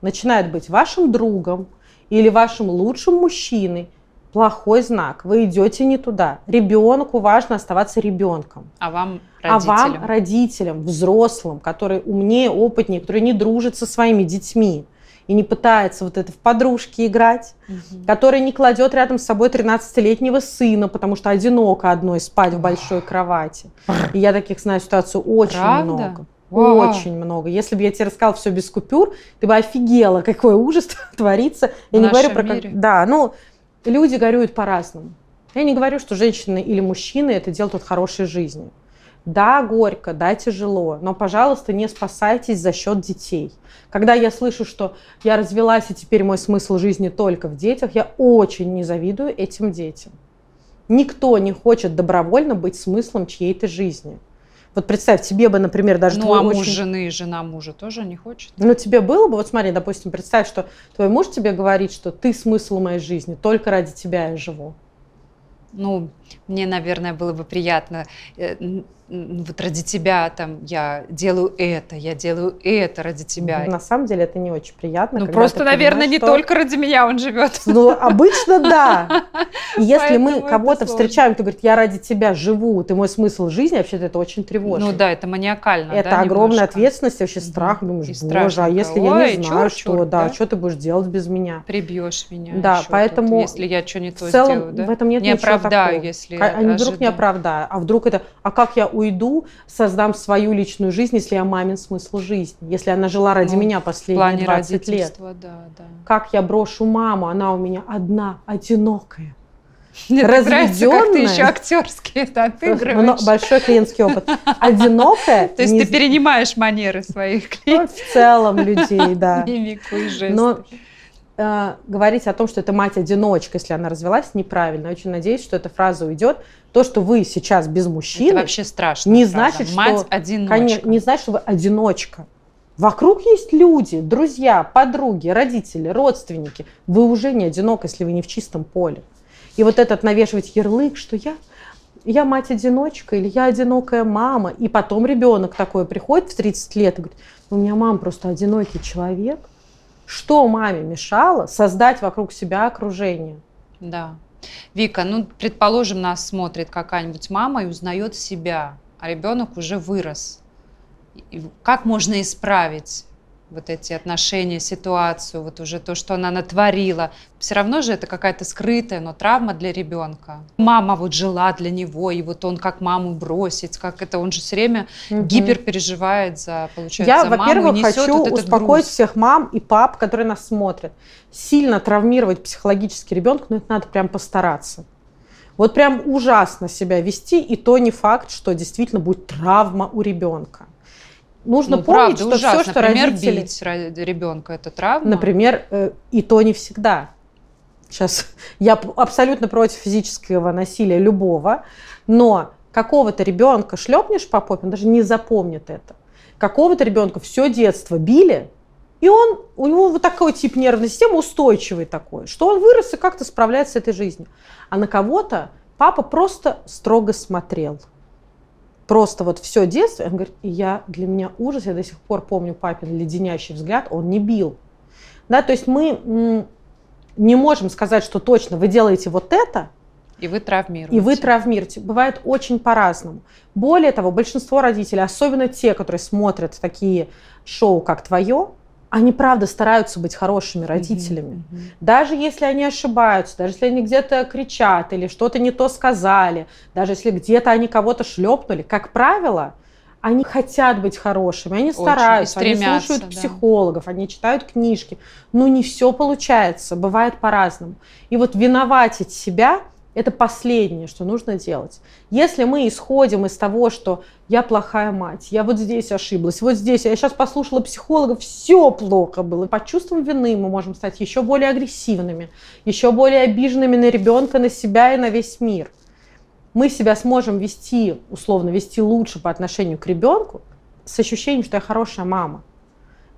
начинает быть вашим другом или вашим лучшим мужчиной, плохой знак. Вы идете не туда. Ребенку важно оставаться ребенком. А вам родителям? А вам родителям, взрослым, которые умнее, опытнее, которые не дружат со своими детьми и не пытается вот это в подружки играть, угу. который не кладет рядом с собой 13-летнего сына, потому что одиноко одной спать в большой кровати. И я таких знаю ситуацию очень Правда? много. Вау. Очень много. Если бы я тебе рассказала все без купюр, ты бы офигела, какой ужас творится. Я в не говорю про мире. как. Да, ну люди горюют по-разному. Я не говорю, что женщины или мужчины это делают от хорошей жизни. Да, горько, да, тяжело, но, пожалуйста, не спасайтесь за счет детей. Когда я слышу, что я развелась, и теперь мой смысл жизни только в детях, я очень не завидую этим детям. Никто не хочет добровольно быть смыслом чьей-то жизни. Вот представь, тебе бы, например, даже Ну, а муж очень... жены и жена мужа тоже не хочет? Ну, тебе было бы, вот смотри, допустим, представь, что твой муж тебе говорит, что ты смысл моей жизни, только ради тебя я живу ну, мне, наверное, было бы приятно э, вот ради тебя там я делаю это, я делаю это ради тебя. На самом деле это не очень приятно. Ну просто, наверное, не что... только ради меня он живет. Ну обычно да. и Если мы кого-то встречаем, то говорит, я ради тебя живу, ты мой смысл жизни, вообще это очень тревожно. Ну да, это маниакально. Это да, огромная немножко. ответственность, вообще страх, думаешь, и боже, а если Ой, я не знаю, чур, что, чур, да, да, что ты будешь делать без меня? Прибьешь меня. Да, поэтому. Тут, если я что нибудь сделаю, да? В этом нет не ничего оправдаю, такого. если. А, ожидаю. вдруг не оправдаю, а вдруг это, а как я у уйду, создам свою личную жизнь, если я мамин смысл жизни, если она жила ради ну, меня последние 20 лет. Да, да. Как я брошу маму, она у меня одна, одинокая. Мне разведенная. как ты еще актерски это отыгрываешь. Большой клиентский опыт. Одинокая. То есть ты перенимаешь манеры своих клиентов. Ну, в целом людей, да. Мимику и Но э, говорить о том, что это мать-одиночка, если она развелась, неправильно. Очень надеюсь, что эта фраза уйдет, то, что вы сейчас без мужчины, это вообще страшно. Не правда. значит, Мать что одиночка. не значит, что вы одиночка. Вокруг есть люди, друзья, подруги, родители, родственники. Вы уже не одинок, если вы не в чистом поле. И вот этот навешивать ярлык, что я я мать-одиночка или я одинокая мама. И потом ребенок такой приходит в 30 лет и говорит, у меня мама просто одинокий человек. Что маме мешало создать вокруг себя окружение? Да. Вика, ну, предположим, нас смотрит какая-нибудь мама и узнает себя, а ребенок уже вырос. Как можно исправить вот эти отношения, ситуацию, вот уже то, что она натворила. Все равно же это какая-то скрытая, но травма для ребенка. Мама вот жила для него, и вот он как маму бросить, как это, он же все время угу. переживает за, получается, Я, за маму. Я, во-первых, хочу вот успокоить груз. всех мам и пап, которые нас смотрят. Сильно травмировать психологически ребенка, ну это надо прям постараться. Вот прям ужасно себя вести, и то не факт, что действительно будет травма у ребенка нужно ну, помнить, правда, что все, что Например, родители... бить ребенка, это травма? Например, э, и то не всегда. Сейчас я абсолютно против физического насилия любого, но какого-то ребенка шлепнешь по попе, он даже не запомнит это. Какого-то ребенка все детство били, и он, у него вот такой тип нервной системы устойчивый такой, что он вырос и как-то справляется с этой жизнью. А на кого-то папа просто строго смотрел – просто вот все детство, он говорит, и я, для меня ужас, я до сих пор помню папин леденящий взгляд, он не бил. Да, то есть мы не можем сказать, что точно вы делаете вот это, и вы травмируете. И вы травмируете. Бывает очень по-разному. Более того, большинство родителей, особенно те, которые смотрят такие шоу, как твое, они правда стараются быть хорошими родителями. Mm-hmm. Mm-hmm. Даже если они ошибаются, даже если они где-то кричат или что-то не то сказали, даже если где-то они кого-то шлепнули, как правило, они хотят быть хорошими, они Очень, стараются, они слушают да. психологов, они читают книжки, но не все получается, бывает по-разному. И вот виноватить себя – это последнее, что нужно делать. Если мы исходим из того, что я плохая мать, я вот здесь ошиблась, вот здесь, я сейчас послушала психолога, все плохо было. по чувствам вины мы можем стать еще более агрессивными, еще более обиженными на ребенка, на себя и на весь мир. Мы себя сможем вести, условно, вести лучше по отношению к ребенку с ощущением, что я хорошая мама.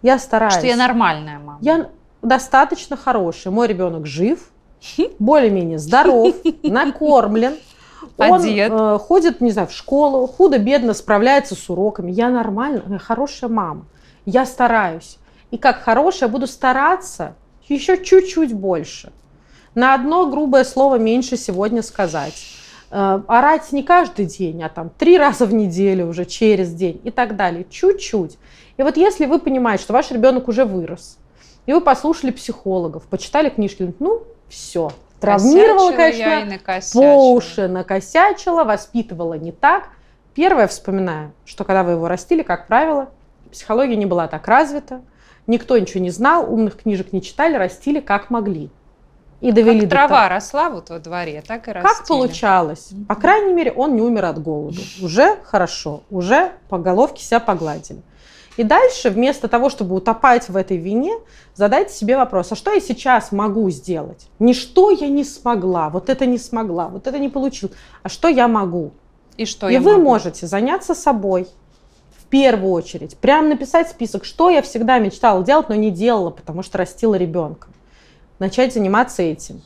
Я стараюсь. Что я нормальная мама. Я достаточно хорошая. Мой ребенок жив, Хм, более-менее здоров, накормлен, а он Э, ходит, не знаю, в школу, худо-бедно справляется с уроками. Я нормальная, э, хорошая мама, я стараюсь. И как хорошая буду стараться еще чуть-чуть больше. На одно грубое слово меньше сегодня сказать. Э, орать не каждый день, а там три раза в неделю уже через день и так далее. Чуть-чуть. И вот если вы понимаете, что ваш ребенок уже вырос, и вы послушали психологов, почитали книжки, ну, все. Травмировала, косячила конечно, по уши накосячила, воспитывала не так. Первое вспоминаю, что когда вы его растили, как правило, психология не была так развита, никто ничего не знал, умных книжек не читали, растили как могли. И довели как до трава того. росла вот во дворе, так и растили. Как получалось? По крайней мере, он не умер от голода. Уже хорошо, уже по головке себя погладили. И дальше, вместо того, чтобы утопать в этой вине, задайте себе вопрос, а что я сейчас могу сделать? Ничто я не смогла, вот это не смогла, вот это не получил, а что я могу? И что И я вы могу? можете заняться собой в первую очередь. Прям написать список, что я всегда мечтала делать, но не делала, потому что растила ребенка. Начать заниматься этим.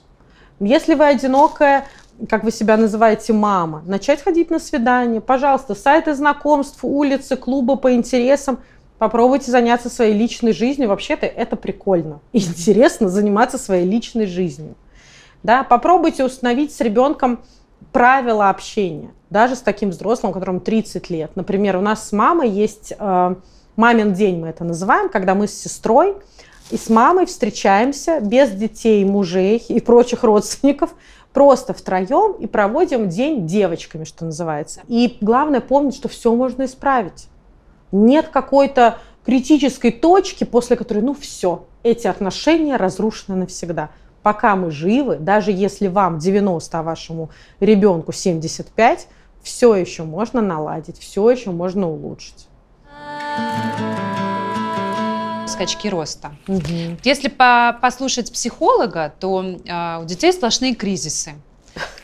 Если вы одинокая, как вы себя называете, мама, начать ходить на свидания, пожалуйста, сайты знакомств, улицы, клубы по интересам – Попробуйте заняться своей личной жизнью. Вообще-то это прикольно. Интересно заниматься своей личной жизнью. Да, попробуйте установить с ребенком правила общения. Даже с таким взрослым, которому 30 лет. Например, у нас с мамой есть э, мамин день, мы это называем, когда мы с сестрой и с мамой встречаемся без детей, мужей и прочих родственников, просто втроем и проводим день девочками, что называется. И главное помнить, что все можно исправить. Нет какой-то критической точки, после которой, ну все, эти отношения разрушены навсегда. Пока мы живы, даже если вам 90, а вашему ребенку 75, все еще можно наладить, все еще можно улучшить. Скачки роста. Угу. Если по послушать психолога, то э, у детей сплошные кризисы.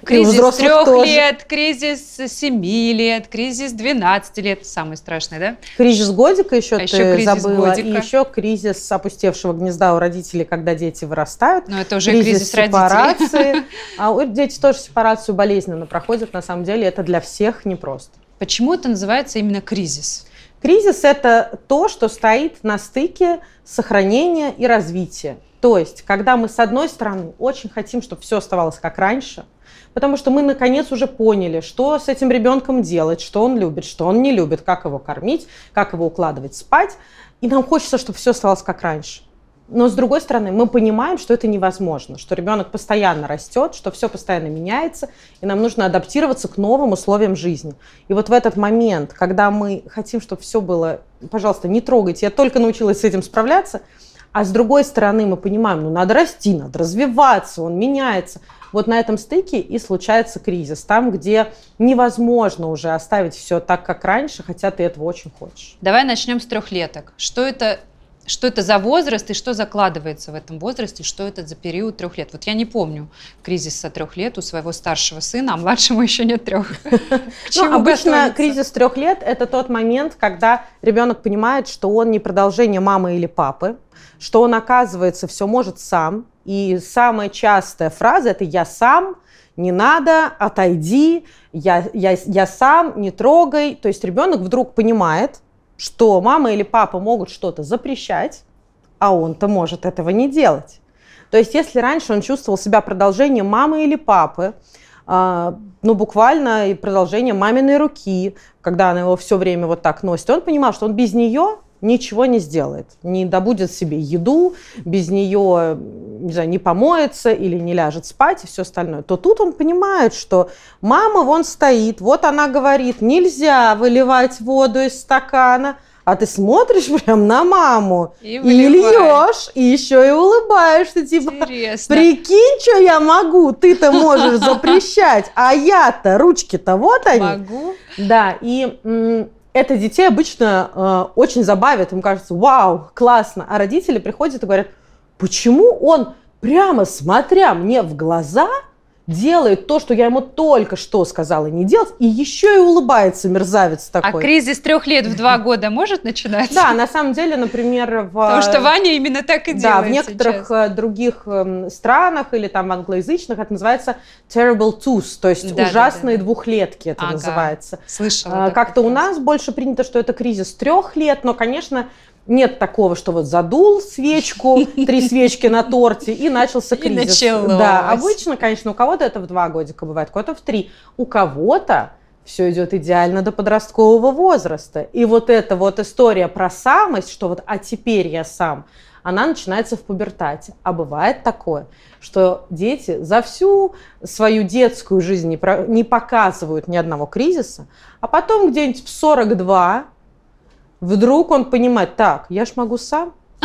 Кризис трех лет, кризис семи лет, кризис 12 лет, самый страшный, да? Кризис годика еще а ты еще кризис забыла, годика. и еще кризис опустевшего гнезда у родителей, когда дети вырастают. Но ну, это уже кризис, кризис сепарации. А дети тоже сепарацию болезненно проходят, на самом деле это для всех непросто. Почему это называется именно кризис? Кризис – это то, что стоит на стыке сохранения и развития. То есть, когда мы, с одной стороны, очень хотим, чтобы все оставалось как раньше – потому что мы наконец уже поняли, что с этим ребенком делать, что он любит, что он не любит, как его кормить, как его укладывать спать. И нам хочется, чтобы все осталось как раньше. Но с другой стороны, мы понимаем, что это невозможно, что ребенок постоянно растет, что все постоянно меняется, и нам нужно адаптироваться к новым условиям жизни. И вот в этот момент, когда мы хотим, чтобы все было, пожалуйста, не трогайте, я только научилась с этим справляться, а с другой стороны мы понимаем, ну надо расти, надо развиваться, он меняется. Вот на этом стыке и случается кризис, там, где невозможно уже оставить все так, как раньше, хотя ты этого очень хочешь. Давай начнем с трехлеток. Что это что это за возраст и что закладывается в этом возрасте, что это за период трех лет. Вот я не помню кризиса трех лет у своего старшего сына, а младшему еще нет трех. Ну, обычно готовится? кризис трех лет – это тот момент, когда ребенок понимает, что он не продолжение мамы или папы, что он, оказывается, все может сам. И самая частая фраза – это «я сам», не надо, отойди, я, я, я сам, не трогай. То есть ребенок вдруг понимает, что мама или папа могут что-то запрещать, а он-то может этого не делать. То есть если раньше он чувствовал себя продолжением мамы или папы, а, ну, буквально и продолжение маминой руки, когда она его все время вот так носит. Он понимал, что он без нее ничего не сделает, не добудет себе еду, без нее не, знаю, не помоется или не ляжет спать и все остальное, то тут он понимает, что мама вон стоит, вот она говорит, нельзя выливать воду из стакана, а ты смотришь прям на маму и, и льешь, и еще и улыбаешься, типа, Интересно. прикинь, что я могу, ты-то можешь запрещать, а я-то, ручки-то вот они. Могу. Да, и это детей обычно э, очень забавит, им кажется, вау, классно, а родители приходят и говорят, почему он прямо смотря мне в глаза – делает то, что я ему только что сказала не делать, и еще и улыбается мерзавец а такой. А кризис трех лет в два года может начинаться? Да, на самом деле, например, в... Потому что э, Ваня именно так и делает Да, в некоторых сейчас. Э, других эм, странах или там англоязычных это называется terrible two's, то есть да, ужасные да, да, двухлетки это ага. называется. Слышала. А, как-то у нас больше принято, что это кризис трех лет, но, конечно, нет такого, что вот задул свечку, три свечки на торте, и начался кризис. И Да, обычно, конечно, у кого-то это в два годика бывает, у кого-то в три. У кого-то все идет идеально до подросткового возраста. И вот эта вот история про самость, что вот «а теперь я сам», она начинается в пубертате. А бывает такое, что дети за всю свою детскую жизнь не, про, не показывают ни одного кризиса, а потом где-нибудь в 42 Вдруг он понимает, так, я ж могу сам.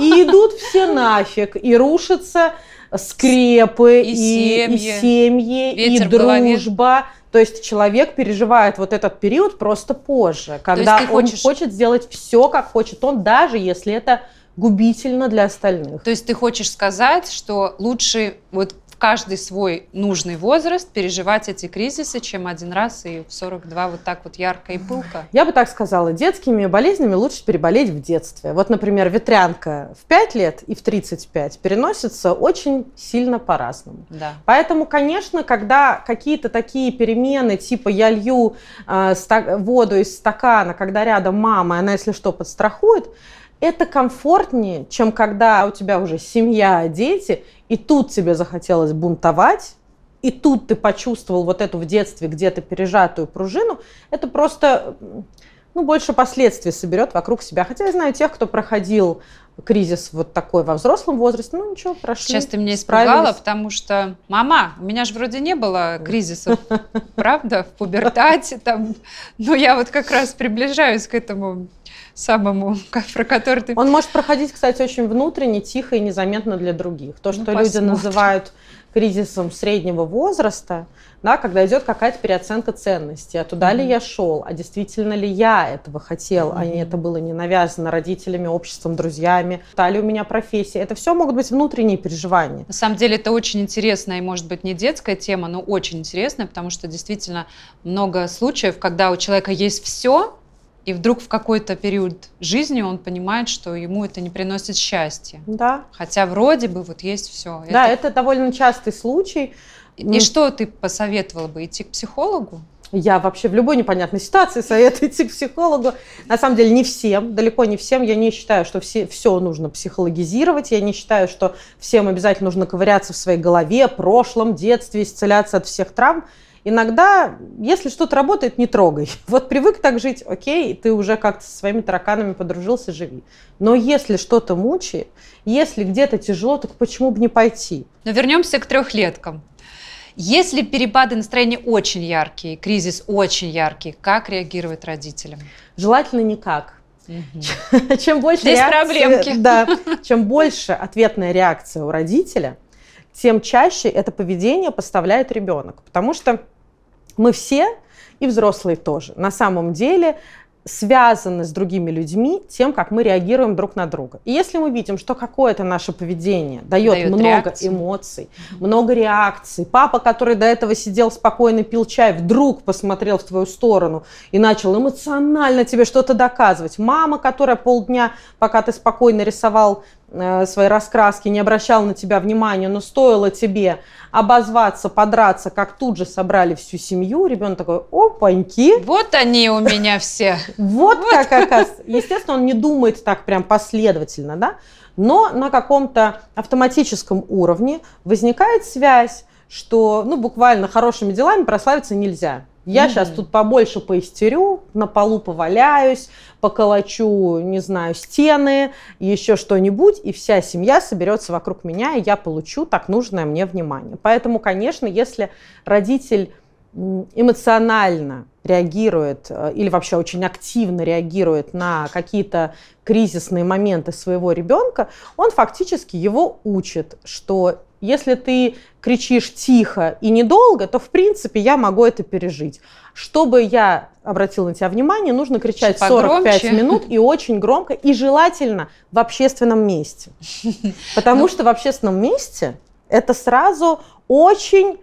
И идут все нафиг, и рушатся скрепы, и, и семьи, и, семьи, и дружба. То есть человек переживает вот этот период просто позже, когда он хочешь... хочет сделать все, как хочет он, даже если это губительно для остальных. То есть ты хочешь сказать, что лучше вот в каждый свой нужный возраст переживать эти кризисы, чем один раз и в 42 вот так вот ярко и пылко? Я бы так сказала, детскими болезнями лучше переболеть в детстве. Вот, например, ветрянка в 5 лет и в 35 переносится очень сильно по-разному. Да. Поэтому, конечно, когда какие-то такие перемены, типа я лью э, воду из стакана, когда рядом мама, она, если что, подстрахует, это комфортнее, чем когда у тебя уже семья, дети, и тут тебе захотелось бунтовать, и тут ты почувствовал вот эту в детстве где-то пережатую пружину, это просто ну, больше последствий соберет вокруг себя. Хотя я знаю тех, кто проходил кризис вот такой во взрослом возрасте, ну ничего, прошли. Сейчас ты меня испугала, потому что, мама, у меня же вроде не было кризисов, правда, в пубертате там, но я вот как раз приближаюсь к этому самому, про который ты... Он может проходить, кстати, очень внутренне, тихо и незаметно для других. То, ну, что ну, люди называют кризисом среднего возраста, да, когда идет какая-то переоценка ценностей, а туда mm-hmm. ли я шел, а действительно ли я этого хотел, mm-hmm. а не это было не навязано родителями, обществом, друзьями, та ли у меня профессия. Это все могут быть внутренние переживания. На самом деле это очень интересная и, может быть, не детская тема, но очень интересная, потому что действительно много случаев, когда у человека есть все, и вдруг в какой-то период жизни он понимает, что ему это не приносит счастья. Да. Хотя вроде бы вот есть все. Да, это, это довольно частый случай. И что ты посоветовала бы идти к психологу? Я вообще в любой непонятной ситуации советую идти к психологу. На самом деле не всем, далеко не всем. Я не считаю, что все, все нужно психологизировать. Я не считаю, что всем обязательно нужно ковыряться в своей голове, прошлом, детстве, исцеляться от всех травм. Иногда, если что-то работает, не трогай. Вот привык так жить, окей, ты уже как-то со своими тараканами подружился, живи. Но если что-то мучает, если где-то тяжело, так почему бы не пойти? Но вернемся к трехлеткам. Если перепады настроения очень яркие, кризис очень яркий, как реагировать родителям? Желательно никак. Угу. Чем больше Здесь реакции, проблемки. Да, чем больше ответная реакция у родителя, тем чаще это поведение поставляет ребенок. Потому что мы все, и взрослые тоже, на самом деле связаны с другими людьми тем, как мы реагируем друг на друга. И если мы видим, что какое-то наше поведение дает, дает много реакции. эмоций, много реакций, папа, который до этого сидел спокойно, пил чай, вдруг посмотрел в твою сторону и начал эмоционально тебе что-то доказывать, мама, которая полдня, пока ты спокойно рисовал Э, своей раскраски, не обращал на тебя внимания, но стоило тебе обозваться, подраться, как тут же собрали всю семью, ребенок такой, опаньки. Вот они у меня все. Вот как оказывается. Естественно, он не думает так прям последовательно, да, но на каком-то автоматическом уровне возникает связь, что ну, буквально хорошими делами прославиться нельзя. Я mm сейчас тут побольше поистерю, на полу поваляюсь, поколочу, не знаю, стены, еще что-нибудь, и вся семья соберется вокруг меня, и я получу так нужное мне внимание. Поэтому, конечно, если родитель эмоционально реагирует э, или вообще очень активно реагирует на какие-то кризисные моменты своего ребенка, он фактически его учит, что если ты кричишь тихо и недолго, то, в принципе, я могу это пережить. Чтобы я обратила на тебя внимание, нужно кричать Погромче. 45 минут и очень громко, и желательно в общественном месте. Потому ну, что в общественном месте это сразу очень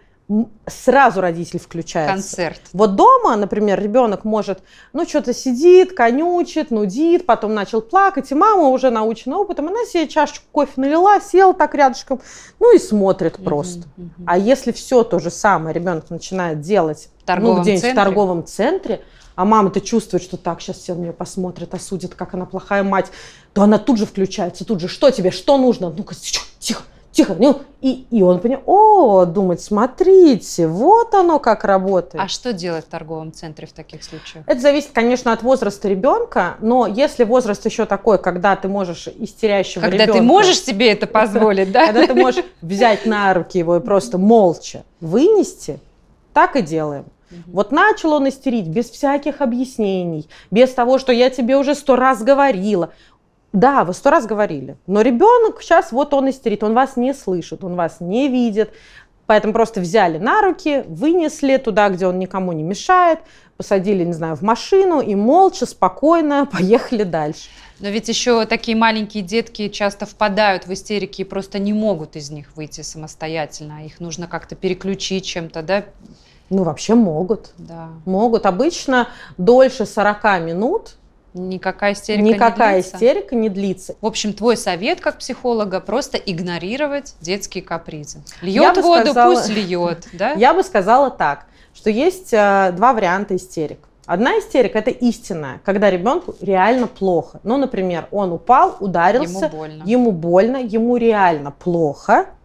сразу родитель включается. Концерт. Вот дома, например, ребенок может, ну, что-то сидит, конючит, нудит, потом начал плакать, и мама уже научена опытом, она себе чашечку кофе налила, села так рядышком, ну и смотрит просто. Угу. А если все то же самое ребенок начинает делать, ну, торговом ну, где-нибудь в торговом центре, а мама-то чувствует, что так, сейчас все на нее посмотрят, осудят, как она плохая мать, то она тут же включается, тут же, что тебе, что нужно? Ну-ка, тихо, тихо, тихо, ну, и, и он понял, о, думать, смотрите, вот оно как работает. А что делать в торговом центре в таких случаях? Это зависит, конечно, от возраста ребенка, но если возраст еще такой, когда ты можешь истерящего когда ребенка... Когда ты можешь себе это позволить, да? Когда ты можешь взять на руки его и просто молча вынести, так и делаем. Вот начал он истерить без всяких объяснений, без того, что я тебе уже сто раз говорила. Да, вы сто раз говорили. Но ребенок сейчас вот он истерит, он вас не слышит, он вас не видит. Поэтому просто взяли на руки, вынесли туда, где он никому не мешает, посадили, не знаю, в машину и молча, спокойно поехали дальше. Но ведь еще такие маленькие детки часто впадают в истерики и просто не могут из них выйти самостоятельно. Их нужно как-то переключить чем-то, да? Ну, вообще могут. Да. Могут. Обычно дольше 40 минут Никакая истерика Никакая не длится. истерика не длится. В общем, твой совет как психолога просто игнорировать детские капризы. Льет воду, сказала, пусть льет. Да? Я бы сказала так, что есть э, два варианта истерик. Одна истерика – это истинная, когда ребенку реально плохо. Ну, например, он упал, ударился, ему больно, ему, больно, ему реально плохо –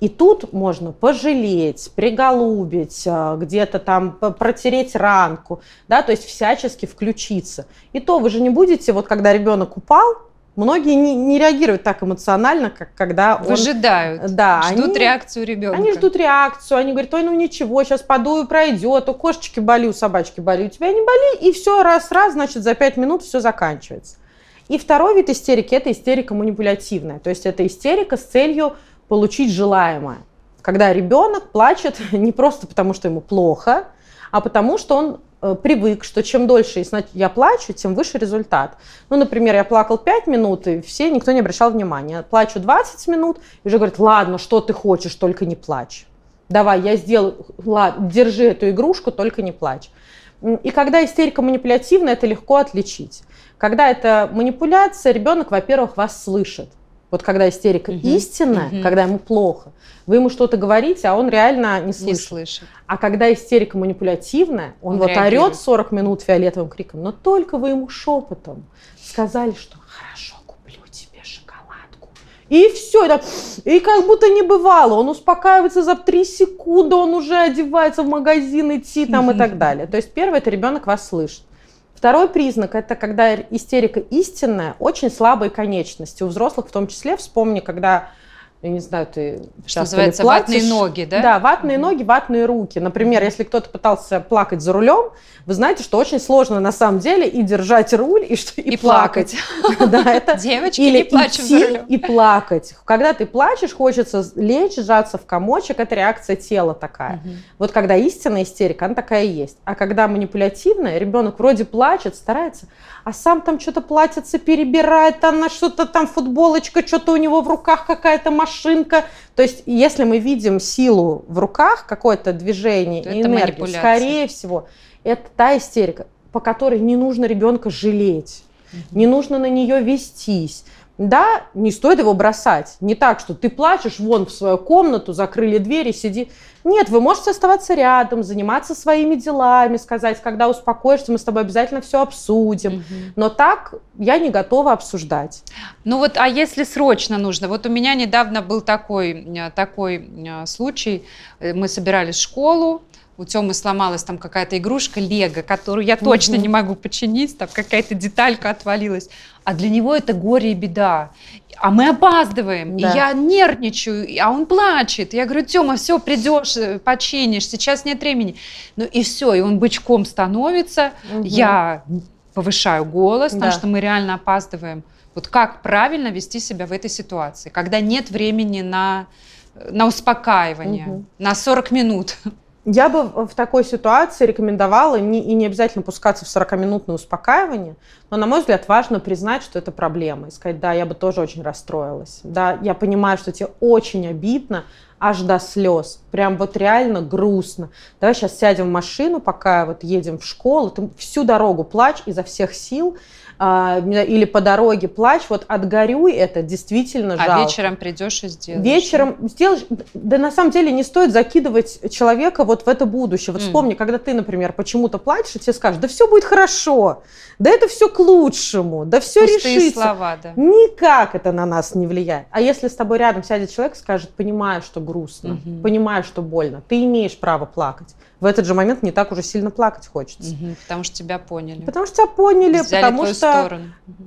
и тут можно пожалеть, приголубить, а, где-то там протереть ранку, да, то есть всячески включиться. И то вы же не будете, вот когда ребенок упал, многие не, не реагируют так эмоционально, как когда он... да, ждут они, реакцию ребенка. Они ждут реакцию, они говорят, ой, ну ничего, сейчас подую, пройдет, у кошечки боли, у собачки боли, у тебя не боли, и все, раз-раз, значит, за пять минут все заканчивается. И второй вид истерики – это истерика манипулятивная, то есть это истерика с целью получить желаемое. Когда ребенок плачет не просто потому, что ему плохо, а потому, что он э, привык, что чем дольше я плачу, тем выше результат. Ну, например, я плакал 5 минут, и все, никто не обращал внимания. Плачу 20 минут, и уже говорит: ладно, что ты хочешь, только не плачь. Давай, я сделаю, ладно, держи эту игрушку, только не плачь. И когда истерика манипулятивна, это легко отличить. Когда это манипуляция, ребенок, во-первых, вас слышит. Вот когда истерика угу. истинная, угу. когда ему плохо, вы ему что-то говорите, а он реально не слышит. Не слышит. А когда истерика манипулятивная, он, он вот орет 40 минут фиолетовым криком, но только вы ему шепотом сказали, что хорошо, куплю тебе шоколадку. И все, это, и как будто не бывало. Он успокаивается за 3 секунды, он уже одевается в магазин идти там угу. и так далее. То есть первое, это ребенок вас слышит. Второй признак – это когда истерика истинная, очень слабые конечности. У взрослых в том числе, вспомни, когда я не знаю, ты Что называется, ватные ноги, да? Да, ватные mm-hmm. ноги, ватные руки. Например, если кто-то пытался плакать за рулем, вы знаете, что очень сложно на самом деле и держать руль, и, что, и, и плакать. плакать. Да, это... Девочки, Или не плачем за рулем. и плакать. Когда ты плачешь, хочется лечь, сжаться в комочек, это реакция тела такая. Mm-hmm. Вот когда истинная истерика, она такая есть. А когда манипулятивная, ребенок вроде плачет, старается, а сам там что-то платится, перебирает, она что-то там, футболочка, что-то у него в руках какая-то машинка. То есть, если мы видим силу в руках, какое-то движение, это энергию, скорее всего, это та истерика, по которой не нужно ребенка жалеть, mm не нужно на нее вестись да, не стоит его бросать. Не так, что ты плачешь вон в свою комнату, закрыли двери, сиди. Нет, вы можете оставаться рядом, заниматься своими делами, сказать, когда успокоишься, мы с тобой обязательно все обсудим. Угу. Но так я не готова обсуждать. Ну вот, а если срочно нужно? Вот у меня недавно был такой, э, такой э, случай. Э, мы собирались в школу, у Тёмы сломалась там какая-то игрушка Лего, которую я точно угу. не могу починить, там какая-то деталька отвалилась. А для него это горе и беда. А мы опаздываем, да. и я нервничаю, а он плачет. Я говорю, Тёма, все, придешь, э, починишь, сейчас нет времени. Ну и все, и он бычком становится. Угу. Я повышаю голос, да. потому что мы реально опаздываем. Вот как правильно вести себя в этой ситуации, когда нет времени на, э, на успокаивание, угу. на 40 минут. Я бы в такой ситуации рекомендовала не, и не обязательно пускаться в 40-минутное успокаивание, но, на мой взгляд, важно признать, что это проблема. И сказать, да, я бы тоже очень расстроилась. Да, я понимаю, что тебе очень обидно, аж до слез. Прям вот реально грустно. Давай сейчас сядем в машину, пока вот едем в школу. Ты всю дорогу плачь изо всех сил а, или по дороге плачь, вот отгорюй это действительно а жалко. А вечером придешь и сделаешь. Вечером да? сделаешь. Да на самом деле не стоит закидывать человека вот в это будущее. Вот mm. вспомни, когда ты, например, почему-то плачешь, и тебе скажут, да все будет хорошо, да это все к лучшему, да все Пустые решится. слова, да. Никак это на нас не влияет. А если с тобой рядом сядет человек и скажет, понимаю, что грустно, mm-hmm. понимаю, что больно, ты имеешь право плакать в этот же момент не так уже сильно плакать хочется. Угу, потому что тебя поняли. Потому что тебя поняли, Взяли потому что сторону.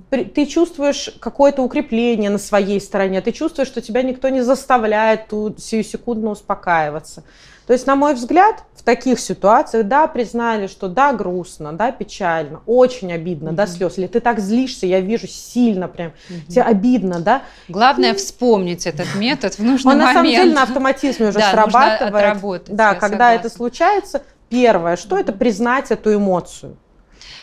ты чувствуешь какое-то укрепление на своей стороне, ты чувствуешь, что тебя никто не заставляет тут сию секундно успокаиваться. То есть, на мой взгляд, в таких ситуациях, да, признали, что да, грустно, да, печально, очень обидно, mm-hmm. да, слез, или ты так злишься, я вижу сильно прям, mm-hmm. тебе обидно, да. Главное и... вспомнить этот метод в нужный Он, момент. Он на самом деле на автоматизме уже да, срабатывает. да, когда согласна. это случается, первое, что mm-hmm. это признать эту эмоцию.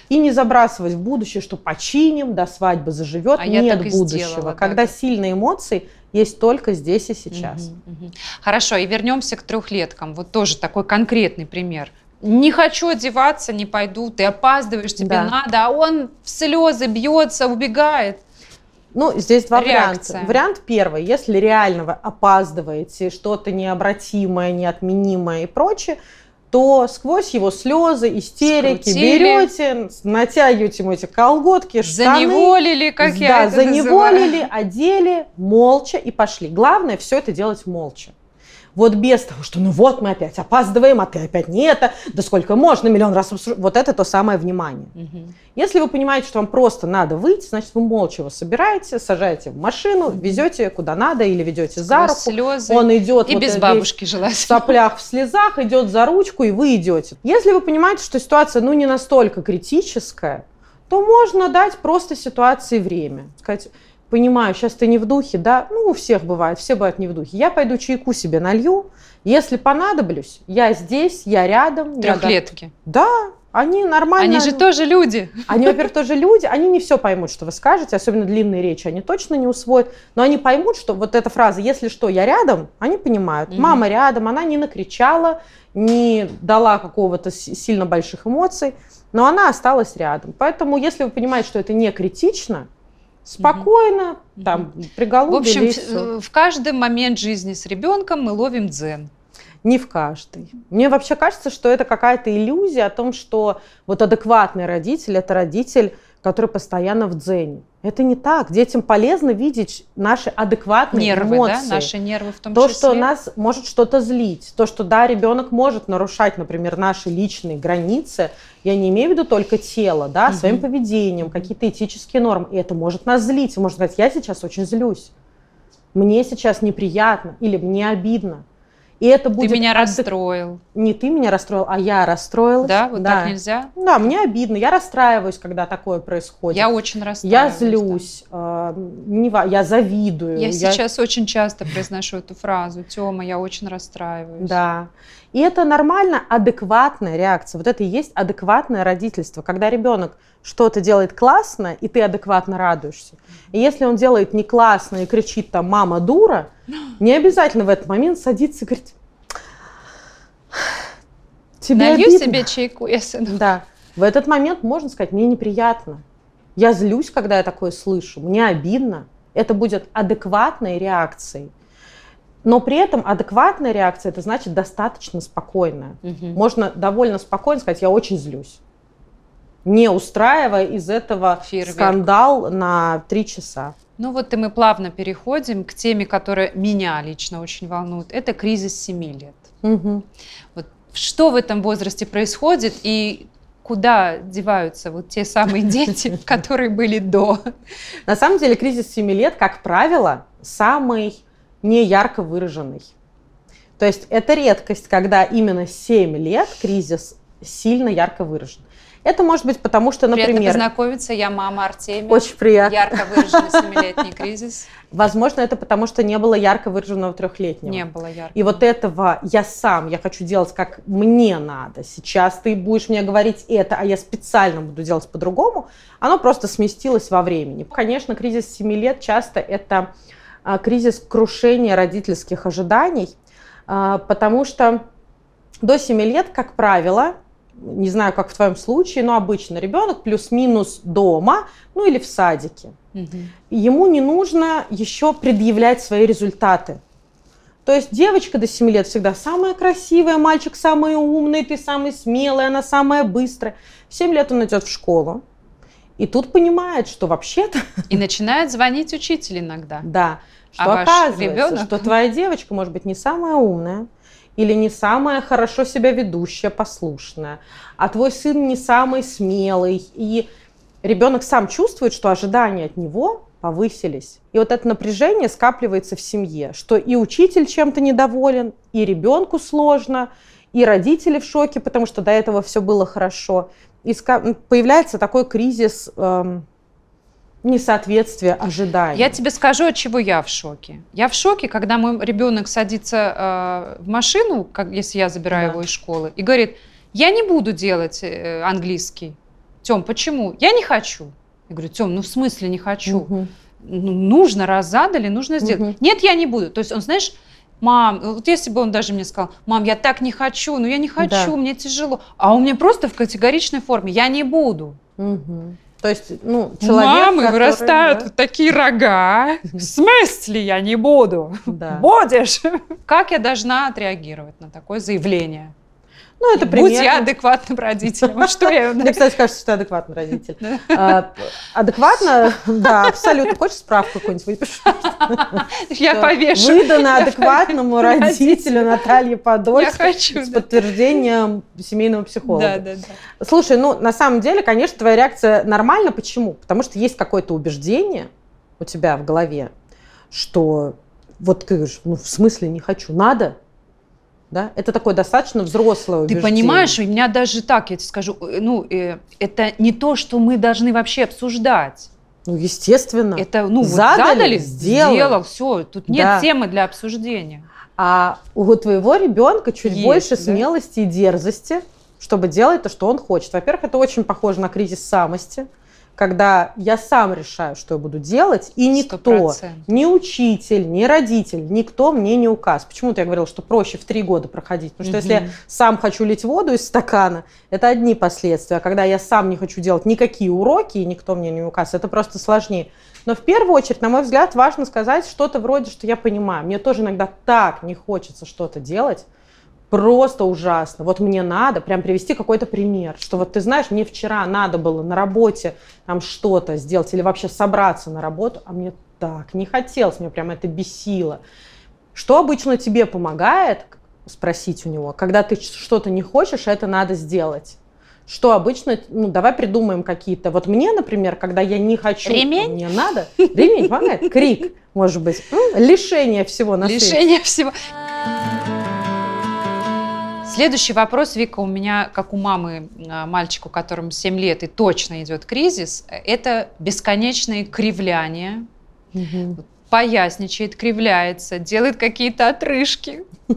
И не забрасывать в будущее, что починим, до свадьбы заживет. А Нет будущего. Сделала, Когда так. сильные эмоции, есть только здесь и сейчас. Угу, угу. Хорошо, и вернемся к трехлеткам. Вот тоже такой конкретный пример. Не хочу одеваться, не пойду, ты опаздываешь, тебе да. надо, а он в слезы бьется, убегает. Ну, здесь два Реакция. варианта. Вариант первый. Если реально вы опаздываете, что-то необратимое, неотменимое и прочее, то сквозь его слезы, истерики Скрутили. берете, натягиваете ему эти колготки, штаны. Заневолили, как да, я это да заневолили, называю. одели, молча и пошли. Главное все это делать молча. Вот без того, что ну вот мы опять опаздываем, а ты опять не это, да сколько можно, миллион раз обсуждать. Вот это то самое внимание. Угу. Если вы понимаете, что вам просто надо выйти, значит, вы молча его собираете, сажаете в машину, везете куда надо или ведете за руку. Слезы. Он идет... И вот без бабушки желательно. В соплях, в слезах, идет за ручку, и вы идете. Если вы понимаете, что ситуация ну не настолько критическая, то можно дать просто ситуации время. Сказать, понимаю, сейчас ты не в духе, да, ну, у всех бывает, все бывают не в духе. Я пойду чайку себе налью, если понадоблюсь, я здесь, я рядом. Трехлетки. Я... Да, они нормально. Они же тоже люди. Они, во-первых, тоже люди. Они не все поймут, что вы скажете, особенно длинные речи они точно не усвоят. Но они поймут, что вот эта фраза «если что, я рядом», они понимают. Угу. Мама рядом, она не накричала, не дала какого-то сильно больших эмоций, но она осталась рядом. Поэтому, если вы понимаете, что это не критично, спокойно, угу. там приголубили. В общем, в каждый момент жизни с ребенком мы ловим дзен. Не в каждый. Мне вообще кажется, что это какая-то иллюзия о том, что вот адекватный родитель – это родитель, который постоянно в дзене. Это не так. Детям полезно видеть наши адекватные нервы, эмоции. Да? Наши нервы в том то, числе. То, что нас может что-то злить. То, что, да, ребенок может нарушать, например, наши личные границы. Я не имею в виду только тело, да, угу. своим поведением, какие-то этические нормы. И это может нас злить. Можно сказать, я сейчас очень злюсь. Мне сейчас неприятно или мне обидно. И это будет... Ты меня расстроил. Не ты меня расстроил, а я расстроилась. Да, вот да. так нельзя? Да, мне обидно. Я расстраиваюсь, когда такое происходит. Я очень расстраиваюсь. Я злюсь, да. э, не, я завидую. Я, я сейчас очень часто произношу эту фразу. Тема, я очень расстраиваюсь. Да. И это нормально, адекватная реакция. Вот это и есть адекватное родительство, когда ребенок что-то делает классно, и ты адекватно радуешься. И если он делает не классно и кричит там «мама дура», не обязательно в этот момент садиться и говорить «тебе Налью обидно. себе чайку, если... Да. В этот момент можно сказать «мне неприятно». Я злюсь, когда я такое слышу, мне обидно. Это будет адекватной реакцией но при этом адекватная реакция это значит достаточно спокойная. Угу. Можно довольно спокойно сказать, я очень злюсь не устраивая из этого Фейерверк. скандал на три часа. Ну вот и мы плавно переходим к теме, которая меня лично очень волнует. Это кризис семи лет. Угу. Вот что в этом возрасте происходит и куда деваются вот те самые дети, которые были до? На самом деле кризис семи лет, как правило, самый не ярко выраженный. То есть это редкость, когда именно 7 лет кризис сильно ярко выражен. Это может быть потому, что, например... Приятно познакомиться, я мама Артемия. Очень приятно. Ярко выраженный семилетний кризис. Возможно, это потому, что не было ярко выраженного трехлетнего. Не было ярко. И вот этого я сам, я хочу делать, как мне надо. Сейчас ты будешь мне говорить это, а я специально буду делать по-другому. Оно просто сместилось во времени. Конечно, кризис семи лет часто это а, кризис крушения родительских ожиданий, а, потому что до 7 лет, как правило, не знаю, как в твоем случае, но обычно ребенок плюс-минус дома, ну или в садике. Угу. Ему не нужно еще предъявлять свои результаты. То есть девочка до 7 лет всегда самая красивая, мальчик самый умный, ты самый смелый, она самая быстрая. В 7 лет он идет в школу. И тут понимает, что вообще-то... И начинает звонить учитель иногда. Да. А что а оказывается, ребенок? что твоя девочка может быть не самая умная, или не самая хорошо себя ведущая, послушная, а твой сын не самый смелый. И ребенок сам чувствует, что ожидания от него повысились. И вот это напряжение скапливается в семье, что и учитель чем-то недоволен, и ребенку сложно, и родители в шоке, потому что до этого все было хорошо. И появляется такой кризис эм, несоответствие ожиданий. Я тебе скажу, от чего я в шоке. Я в шоке, когда мой ребенок садится э, в машину, как, если я забираю да. его из школы, и говорит, я не буду делать э, английский. Тем, почему? Я не хочу. Я говорю, Тем, ну в смысле не хочу? Угу. нужно, раз задали, нужно сделать. Угу. Нет, я не буду. То есть он, знаешь, мам, вот если бы он даже мне сказал, мам, я так не хочу, ну я не хочу, да. мне тяжело. А у меня просто в категоричной форме, я не буду. Угу. То есть, ну, человек, мамы который, вырастают да. такие рога. В смысле я не буду? Да. Будешь? Как я должна отреагировать на такое заявление? Ну, это примерно. Будь я адекватным родителем. Что я... Мне, кстати, кажется, что ты адекватный родитель. А, адекватно? Да, абсолютно. Хочешь справку какую-нибудь? Я повешу. Выдано адекватному родителю Наталье Подольской с подтверждением семейного психолога. Да, да, да. Слушай, ну, на самом деле, конечно, твоя реакция нормальна. Почему? Потому что есть какое-то убеждение у тебя в голове, что вот ты говоришь, ну, в смысле не хочу, надо, да? Это такое достаточно взрослое убеждение. Ты понимаешь, у меня даже так, я тебе скажу, э, ну, э, это не то, что мы должны вообще обсуждать. Ну, естественно. Это, ну, задали, вот задали сделал. сделал, все, тут нет да. темы для обсуждения. А у твоего ребенка чуть Есть, больше да? смелости и дерзости, чтобы делать то, что он хочет. Во-первых, это очень похоже на кризис самости когда я сам решаю, что я буду делать, и никто, 100%. ни учитель, ни родитель, никто мне не указ. Почему-то я говорила, что проще в три года проходить, потому что угу. если я сам хочу лить воду из стакана, это одни последствия, а когда я сам не хочу делать никакие уроки, и никто мне не указ, это просто сложнее. Но в первую очередь, на мой взгляд, важно сказать что-то вроде, что я понимаю. Мне тоже иногда так не хочется что-то делать, просто ужасно. Вот мне надо прям привести какой-то пример, что вот ты знаешь, мне вчера надо было на работе там что-то сделать или вообще собраться на работу, а мне так не хотелось, мне прям это бесило. Что обычно тебе помогает, спросить у него, когда ты что-то не хочешь, это надо сделать? Что обычно, ну давай придумаем какие-то. Вот мне, например, когда я не хочу, а ремень? мне надо, ремень помогает, крик, может быть, лишение всего на свете. Лишение всего. Следующий вопрос, Вика, у меня, как у мамы а, мальчику, которому 7 лет и точно идет кризис, это бесконечные кривляния. Угу. Поясничает, кривляется, делает какие-то отрыжки.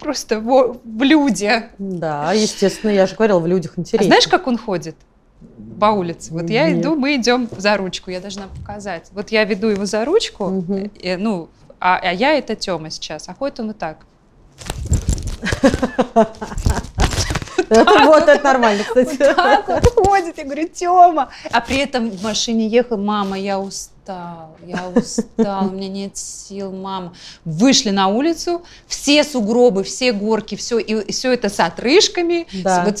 Просто в, в люди. Да, естественно, я же говорила, в людях а интересно. знаешь, как он ходит? по улице. Вот я иду, мы идем за ручку, я должна показать. Вот я веду его за ручку, угу. и, э, ну, а, а я это Тёма сейчас, а ходит он и так. Вот это нормально, кстати. так вот ходит. Я говорю, Тёма. А при этом в машине ехал, мама, я устала устал, я устал, у меня нет сил, мама. Вышли на улицу, все сугробы, все горки, все, и все это с отрыжками. Да. Вот,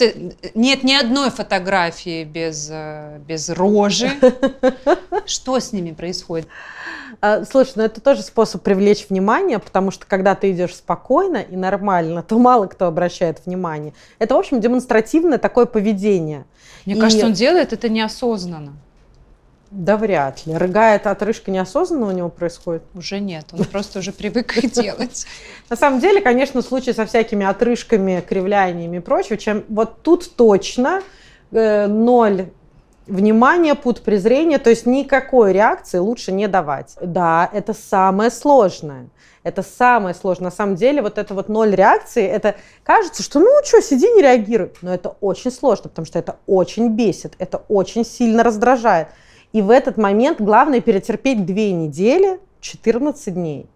нет ни одной фотографии без, э, без рожи. Что с ними происходит? А, слушай, ну это тоже способ привлечь внимание, потому что когда ты идешь спокойно и нормально, то мало кто обращает внимание. Это, в общем, демонстративное такое поведение. Мне и... кажется, он делает это неосознанно. Да вряд ли. Рыга а отрыжка неосознанно у него происходит? Уже нет, он просто уже привык делать. На самом деле, конечно, случай со всякими отрыжками, кривляниями и прочим. чем вот тут точно э, ноль внимания, пут презрения, то есть никакой реакции лучше не давать. Да, это самое сложное. Это самое сложное. На самом деле, вот это вот ноль реакции, это кажется, что ну что, сиди, не реагируй. Но это очень сложно, потому что это очень бесит, это очень сильно раздражает. И в этот момент главное перетерпеть две недели, 14 дней,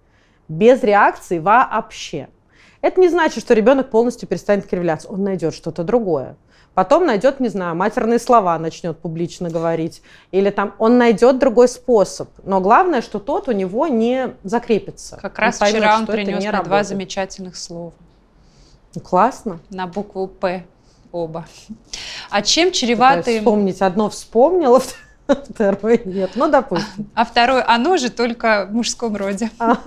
без реакции вообще. Это не значит, что ребенок полностью перестанет кривляться. Он найдет что-то другое. Потом найдет, не знаю, матерные слова начнет публично говорить. Или там он найдет другой способ. Но главное, что тот у него не закрепится. Как раз поймет, вчера он принес мне два замечательных слова. Ну, классно. На букву «П» оба. А чем чреваты... Пытаюсь вспомнить одно вспомнила, второе Второе нет, ну допустим. А, а второе оно же только в мужском роде. А.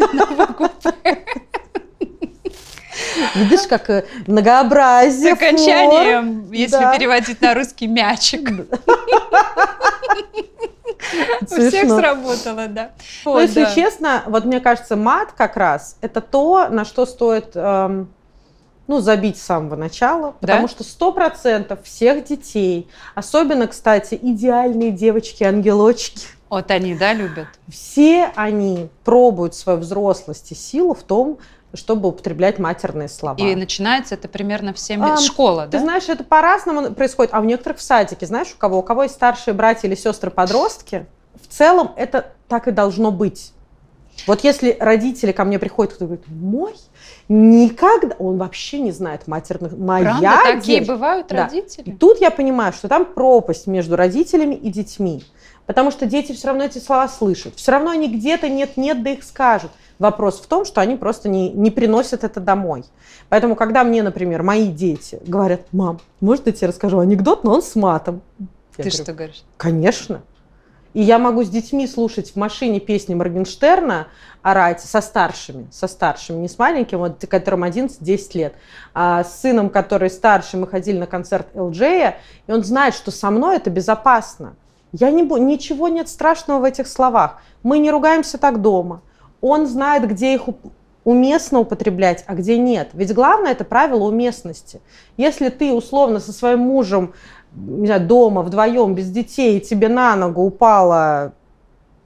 Видишь, как э, многообразие. С окончанием, форм. если да. переводить на русский, мячик. У всех сработало, да. Ну, если честно, вот мне кажется, мат как раз это то, на что стоит эм, ну, забить с самого начала, потому да? что сто процентов всех детей, особенно, кстати, идеальные девочки-ангелочки. Вот они, да, любят? Все они пробуют свою взрослость и силу в том, чтобы употреблять матерные слова. И начинается это примерно в 7 лет. А, Школа, ты да? Ты знаешь, это по-разному происходит. А у некоторых в садике, знаешь, у кого? У кого есть старшие братья или сестры-подростки, в целом это так и должно быть. Вот если родители ко мне приходят, кто говорит, мой, никогда, он вообще не знает матерных, моя Правда, такие девочка. бывают да. И тут я понимаю, что там пропасть между родителями и детьми. Потому что дети все равно эти слова слышат. Все равно они где-то нет-нет, да их скажут. Вопрос в том, что они просто не, не приносят это домой. Поэтому, когда мне, например, мои дети говорят, мам, может я тебе расскажу анекдот, но он с матом? Я Ты говорю, что говоришь? Конечно. И я могу с детьми слушать в машине песни Моргенштерна, орать со старшими, со старшими, не с маленьким, вот, которым 11-10 лет, а с сыном, который старше, мы ходили на концерт Элджея, и он знает, что со мной это безопасно. Я не, ничего нет страшного в этих словах. Мы не ругаемся так дома. Он знает, где их уместно употреблять, а где нет. Ведь главное это правило уместности. Если ты условно со своим мужем не знаю, дома вдвоем без детей, и тебе на ногу упала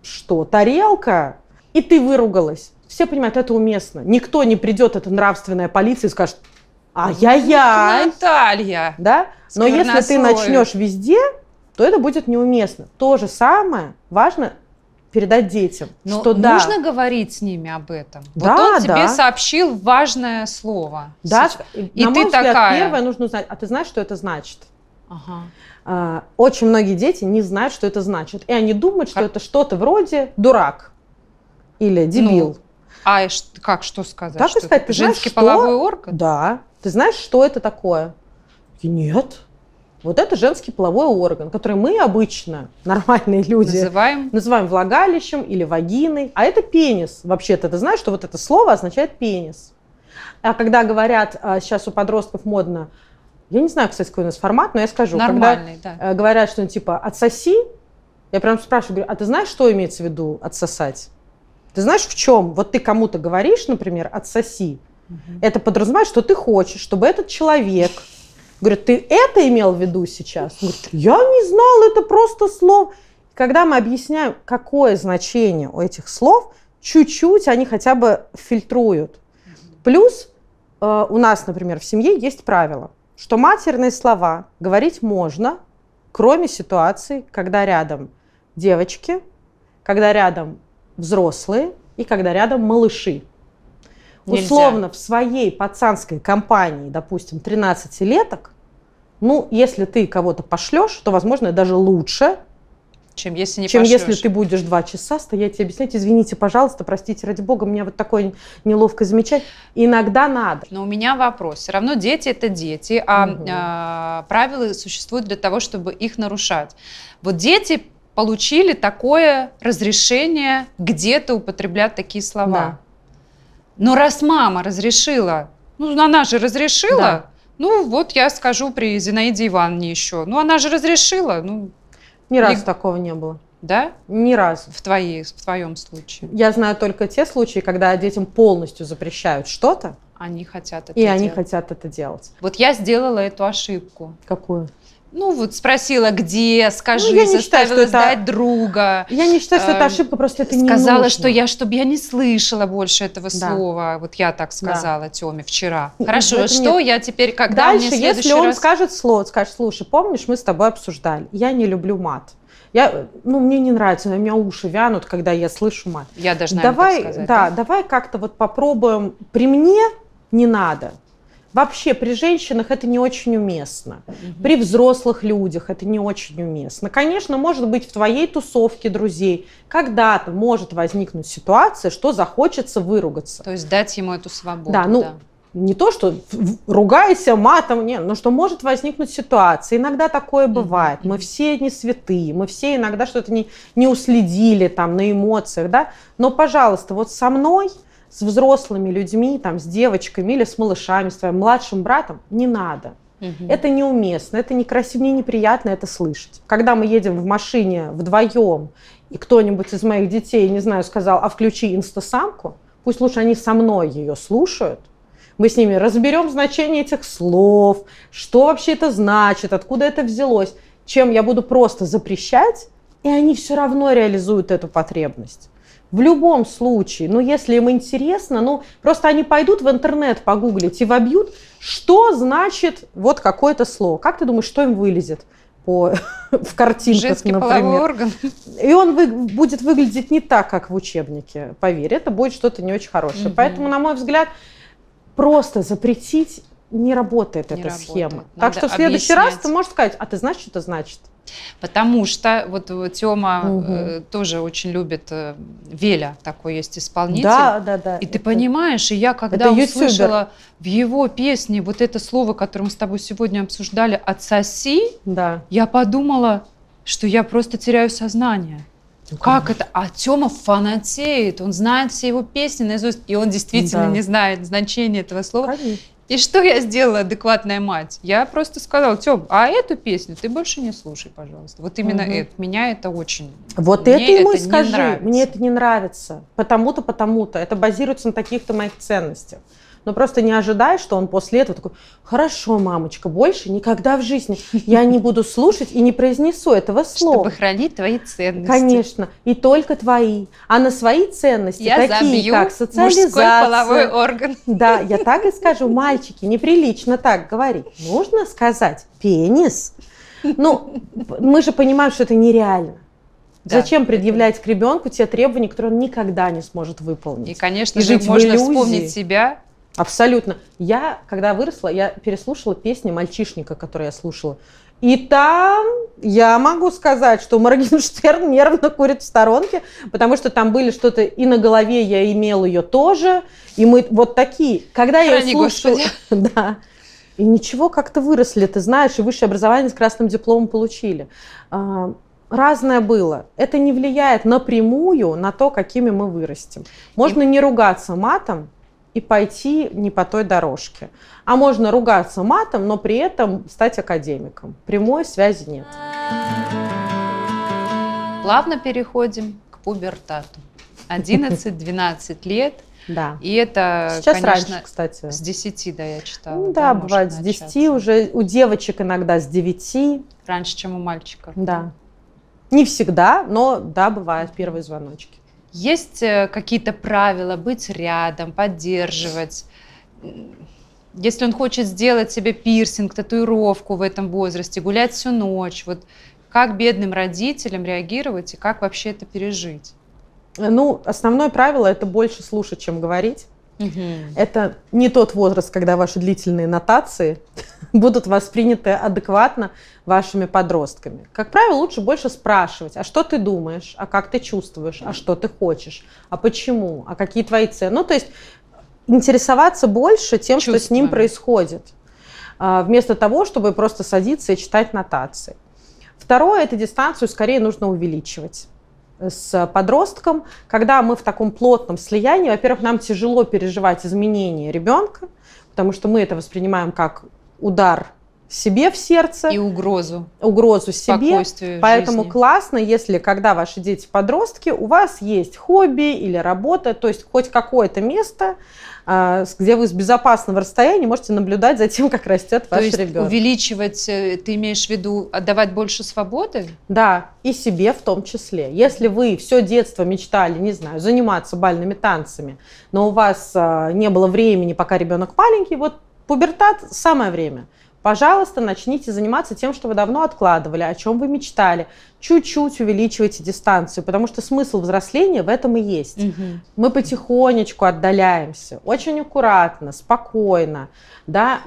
что, тарелка, и ты выругалась. Все понимают, это уместно. Никто не придет, это нравственная полиция, и скажет, ай-яй-яй. Наталья. Да? Но если ты начнешь везде, то это будет неуместно. То же самое важно передать детям, Но что нужно да. Нужно говорить с ними об этом. Да, вот он да. тебе сообщил важное слово. Да, и, и ты взгляд, такая. Первое нужно узнать, а ты знаешь, что это значит? Ага. А, очень многие дети не знают, что это значит. И они думают, что а... это что-то вроде дурак или ну, дебил. Ну, а как, что сказать? Как что сказать? Ты женский знаешь, половой что? орган? Да. Ты знаешь, что это такое? И нет. Вот это женский половой орган, который мы обычно, нормальные люди, называем, называем влагалищем или вагиной. А это пенис. Вообще-то ты знаешь, что вот это слово означает пенис. А когда говорят, а, сейчас у подростков модно, я не знаю, кстати, какой у нас формат, но я скажу. Нормальный, когда да. Э, говорят, что типа отсоси, я прям спрашиваю, говорю, а ты знаешь, что имеется в виду отсосать? Ты знаешь, в чем? Вот ты кому-то говоришь, например, отсоси. Угу. Это подразумевает, что ты хочешь, чтобы этот человек... Говорит, ты это имел в виду сейчас? говорит, я не знал, это просто слово. Когда мы объясняем, какое значение у этих слов, чуть-чуть они хотя бы фильтруют. Плюс э, у нас, например, в семье есть правило – что матерные слова говорить можно, кроме ситуации, когда рядом девочки, когда рядом взрослые и когда рядом малыши. Нельзя. Условно, в своей пацанской компании, допустим, 13-леток, ну, если ты кого-то пошлешь, то, возможно, даже лучше, чем если не Чем пошлешь. если ты будешь два часа стоять и объяснять, извините, пожалуйста, простите, ради бога, меня вот такое неловко замечать. Иногда надо. Но у меня вопрос. Все равно дети это дети, а угу. А, правила существуют для того, чтобы их нарушать. Вот дети получили такое разрешение где-то употреблять такие слова. Да. Но раз мама разрешила, ну она же разрешила, да. ну вот я скажу при Зинаиде Ивановне еще, ну она же разрешила, ну ни разу и... такого не было. Да? Ни разу. В, твоей, в твоем случае. Я знаю только те случаи, когда детям полностью запрещают что-то. Они хотят это И делать. они хотят это делать. Вот я сделала эту ошибку. Какую? Ну, вот спросила, где, скажи, ну, я не заставила считаю, сдать это... друга. Я не считаю, что это э, ошибка, просто это сказала, не Сказала, что я, чтобы я не слышала больше этого да. слова. Вот я так сказала да. Тёме вчера. Ну, Хорошо, это что нет. я теперь, когда Дальше, мне если он раз... скажет слово, скажет, слушай, помнишь, мы с тобой обсуждали, я не люблю мат. Я, ну, мне не нравится, у меня уши вянут, когда я слышу мат. Я должна давай, сказать. Да, да, давай как-то вот попробуем. При мне не надо. Вообще при женщинах это не очень уместно. Угу. При взрослых людях это не очень уместно. Конечно, может быть, в твоей тусовке друзей когда-то может возникнуть ситуация, что захочется выругаться. То есть дать ему эту свободу. Да, ну, да не то, что ругайся матом, не, но что может возникнуть ситуация. Иногда такое бывает. Мы все не святые, мы все иногда что-то не, не уследили там на эмоциях, да. Но, пожалуйста, вот со мной, с взрослыми людьми, там, с девочками или с малышами, с твоим младшим братом, не надо. Угу. Это неуместно, это некрасиво, мне неприятно это слышать. Когда мы едем в машине вдвоем, и кто-нибудь из моих детей, не знаю, сказал, а включи инстасамку, пусть лучше они со мной ее слушают, мы с ними разберем значение этих слов, что вообще это значит, откуда это взялось, чем я буду просто запрещать, и они все равно реализуют эту потребность в любом случае, ну, если им интересно, ну, просто они пойдут в интернет погуглить и вобьют, что значит вот какое-то слово. Как ты думаешь, что им вылезет? по, в картинках, Женский например. орган. И он вы, будет выглядеть не так, как в учебнике, поверь. Это будет что-то не очень хорошее. Угу. Поэтому, на мой взгляд, просто запретить не работает не эта работает. схема. Надо так что в следующий объяснять. раз ты можешь сказать, а ты знаешь, что это значит? Потому что вот э, Тёма угу. э, тоже очень любит э, Веля, такой есть исполнитель. Да, да, да. И это, ты понимаешь, и я когда услышала в его песне вот это слово, которое мы с тобой сегодня обсуждали, «отсоси», да. я подумала, что я просто теряю сознание. Ну, как это? А Тёма фанатеет, он знает все его песни наизусть, и он действительно да. не знает значения этого слова. Конечно. И что я сделала, адекватная мать? Я просто сказала, Тём, а эту песню ты больше не слушай, пожалуйста. Вот именно угу. это. Меня это очень... Вот мне это ему это скажи. Мне это не нравится. Потому-то, потому-то. Это базируется на таких-то моих ценностях но просто не ожидая, что он после этого такой, хорошо, мамочка, больше никогда в жизни я не буду слушать и не произнесу этого слова. Чтобы хранить твои ценности. Конечно, и только твои. А на свои ценности, я такие забью как социализация. мужской половой орган. Да, я так и скажу, мальчики, неприлично так говорить. Нужно сказать пенис. Ну, мы же понимаем, что это нереально. Да, Зачем предъявлять к ребенку те требования, которые он никогда не сможет выполнить? И, конечно и же, можно иллюзии. вспомнить себя, Абсолютно. Я, когда выросла, я переслушала песни мальчишника, которые я слушала. И там я могу сказать, что Моргенштерн нервно курит в сторонке, потому что там были что-то и на голове я имела ее тоже, и мы вот такие. Когда я слушаю, Господи. да, и ничего, как-то выросли, ты знаешь, и высшее образование с красным дипломом получили. А, разное было. Это не влияет напрямую на то, какими мы вырастем. Можно и... не ругаться матом, и пойти не по той дорожке. А можно ругаться матом, но при этом стать академиком. Прямой связи нет. Плавно переходим к пубертату. 11-12 лет – да. И это, Сейчас конечно, раньше, кстати. с 10, да, я читала. Ну, да, да, бывает с 10 уже, у девочек иногда с 9. Раньше, чем у мальчиков. Да. да. Не всегда, но да, бывают первые звоночки. Есть э, какие-то правила быть рядом, поддерживать? Если он хочет сделать себе пирсинг, татуировку в этом возрасте, гулять всю ночь, вот как бедным родителям реагировать и как вообще это пережить? Э, ну, основное правило это больше слушать, чем говорить. Угу. Это не тот возраст, когда ваши длительные нотации будут восприняты адекватно вашими подростками. Как правило, лучше больше спрашивать, а что ты думаешь, а как ты чувствуешь, а что ты хочешь, а почему, а какие твои цели. Ну, то есть интересоваться больше тем, Чувствами. что с ним происходит, а, вместо того, чтобы просто садиться и читать нотации. Второе, эту дистанцию скорее нужно увеличивать э, с подростком, когда мы в таком плотном слиянии, во-первых, нам тяжело переживать изменения ребенка, потому что мы это воспринимаем как удар себе в сердце. И угрозу. Угрозу себе. Поэтому жизни. классно, если когда ваши дети подростки, у вас есть хобби или работа, то есть хоть какое-то место, а, где вы с безопасного расстояния можете наблюдать за тем, как растет ваш есть ребенок. увеличивать, э, ты имеешь в виду, отдавать больше свободы? Да, и себе в том числе. Если вы все детство мечтали, не знаю, заниматься бальными танцами, но у вас а, не было времени, пока ребенок маленький, вот пубертат – самое время – Пожалуйста, начните заниматься тем, что вы давно откладывали, о чем вы мечтали. Чуть-чуть увеличивайте дистанцию, потому что смысл взросления в этом и есть. Угу. Мы потихонечку отдаляемся, очень аккуратно, спокойно, да,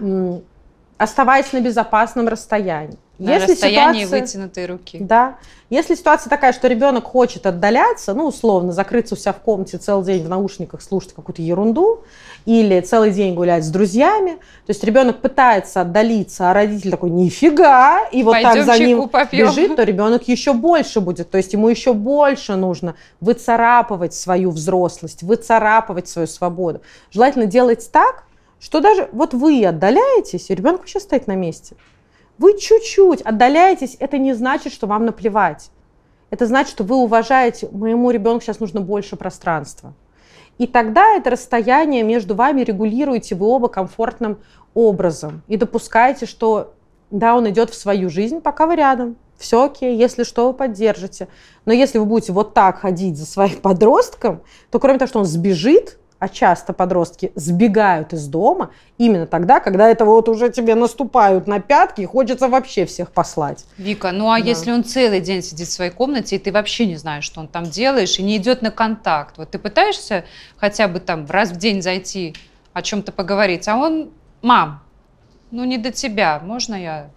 оставаясь на безопасном расстоянии. На если расстоянии ситуация, вытянутой руки. Да. Если ситуация такая, что ребенок хочет отдаляться, ну, условно, закрыться у себя в комнате целый день в наушниках, слушать какую-то ерунду, или целый день гулять с друзьями, то есть ребенок пытается отдалиться, а родитель такой, нифига, и вот Пойдем так за ним попьем. бежит, то ребенок еще больше будет, то есть ему еще больше нужно выцарапывать свою взрослость, выцарапывать свою свободу. Желательно делать так, что даже вот вы отдаляетесь, и ребенку сейчас стоит на месте. Вы чуть-чуть отдаляетесь, это не значит, что вам наплевать. Это значит, что вы уважаете, моему ребенку сейчас нужно больше пространства. И тогда это расстояние между вами регулируете вы оба комфортным образом. И допускаете, что да, он идет в свою жизнь, пока вы рядом. Все окей, если что, вы поддержите. Но если вы будете вот так ходить за своим подростком, то кроме того, что он сбежит, а часто подростки сбегают из дома именно тогда, когда это вот уже тебе наступают на пятки и хочется вообще всех послать. Вика, ну а да. если он целый день сидит в своей комнате, и ты вообще не знаешь, что он там делаешь, и не идет на контакт, вот ты пытаешься хотя бы там раз в день зайти о чем-то поговорить, а он, мам, ну не до тебя, можно я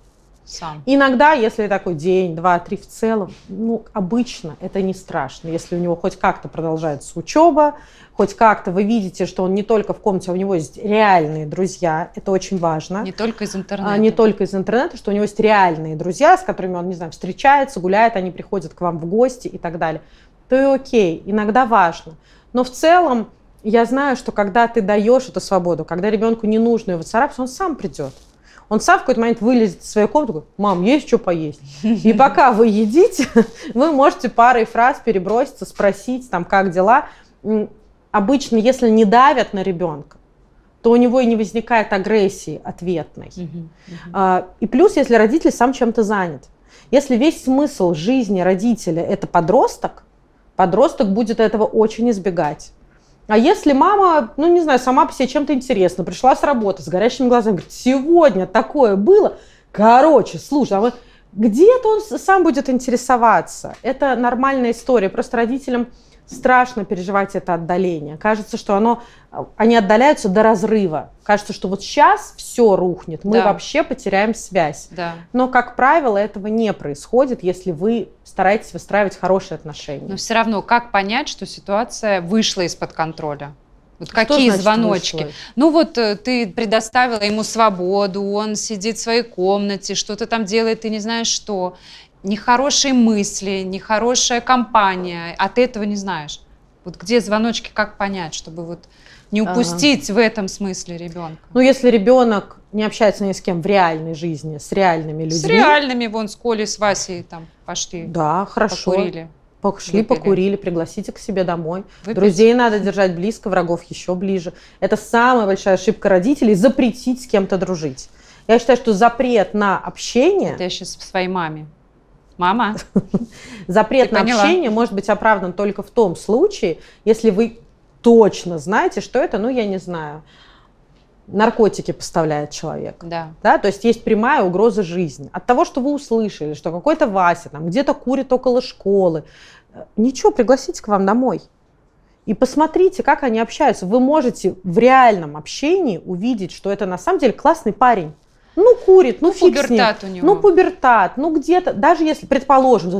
сам. Иногда, если такой день, два, три в целом, ну, обычно это не страшно. Если у него хоть как-то продолжается учеба, хоть как-то вы видите, что он не только в комнате, а у него есть реальные друзья, это очень важно. Не только из интернета. А, не только из интернета, что у него есть реальные друзья, с которыми он, не знаю, встречается, гуляет, они приходят к вам в гости и так далее. То и окей, иногда важно. Но в целом я знаю, что когда ты даешь эту свободу, когда ребенку не нужно его царапать, он сам придет. Он сам в какой-то момент вылезет из своей комнаты, говорит, мам, есть что поесть. И пока вы едите, вы можете парой фраз переброситься, спросить, там, как дела. Обычно, если не давят на ребенка, то у него и не возникает агрессии ответной. А, и плюс, если родитель сам чем-то занят. Если весь смысл жизни родителя – это подросток, подросток будет этого очень избегать. А если мама, ну не знаю, сама по себе чем-то интересна, пришла с работы с горящими глазами, говорит, сегодня такое было, короче, слушай, а вот где-то он сам будет интересоваться. Это нормальная история. Просто родителям страшно переживать это отдаление. Кажется, что оно, э, они отдаляются до разрыва. Кажется, что вот сейчас все рухнет, мы да. вообще потеряем связь. Да. Но, как правило, этого не происходит, если вы стараетесь выстраивать хорошие отношения. Но все равно, как понять, что ситуация вышла из-под контроля? Вот какие значит, звоночки? Ну вот э, ты предоставила ему свободу, он сидит в своей комнате, что-то там делает, ты не знаешь что нехорошие мысли, нехорошая компания, а ты этого не знаешь. Вот где звоночки, как понять, чтобы вот не упустить ага. в этом смысле ребенка? Ну, если ребенок не общается ни с кем в реальной жизни, с реальными людьми. С реальными, вон с Колей, с Васей там пошли. Да, хорошо. Покурили. Пошли, выпили. покурили, пригласите к себе домой. Выпить. Друзей надо держать близко, врагов еще ближе. Это самая большая ошибка родителей – запретить с кем-то дружить. Я считаю, что запрет на общение… Это я сейчас своей маме Мама. Запрет на общение может быть оправдан только в том случае, если вы точно знаете, что это, ну, я не знаю, наркотики поставляет человек. Да. да. То есть есть прямая угроза жизни. От того, что вы услышали, что какой-то Вася там где-то курит около школы, э, ничего, пригласите к вам домой. И посмотрите, как они общаются. Вы можете в реальном общении увидеть, что это на самом деле классный парень. Ну, курит, ну, ну фиг пубертат с ним. у него. Ну, пубертат, ну где-то, даже если, предположим,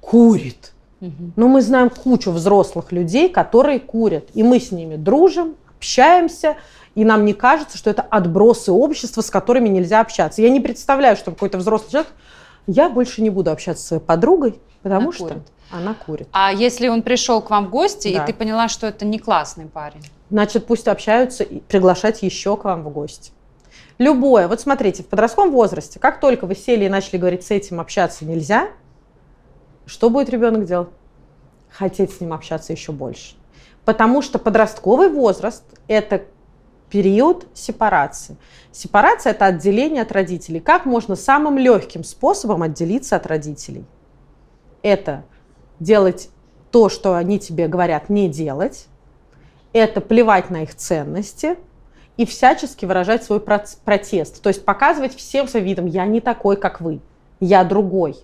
курит. Угу. Ну, Но мы знаем кучу взрослых людей, которые курят. И мы с ними дружим, общаемся, и нам не кажется, что это отбросы общества, с которыми нельзя общаться. Я не представляю, что какой-то взрослый человек, я больше не буду общаться с своей подругой, потому она что курит. она курит. А если он пришел к вам в гости, да. и ты поняла, что это не классный парень? Значит, пусть общаются и приглашать еще к вам в гости. Любое. Вот смотрите, в подростковом возрасте, как только вы сели и начали говорить, с этим общаться нельзя, что будет ребенок делать? Хотеть с ним общаться еще больше. Потому что подростковый возраст – это период сепарации. Сепарация – это отделение от родителей. Как можно самым легким способом отделиться от родителей? Это делать то, что они тебе говорят не делать, это плевать на их ценности – и всячески выражать свой протест. То есть показывать всем своим видом, я не такой, как вы, я другой.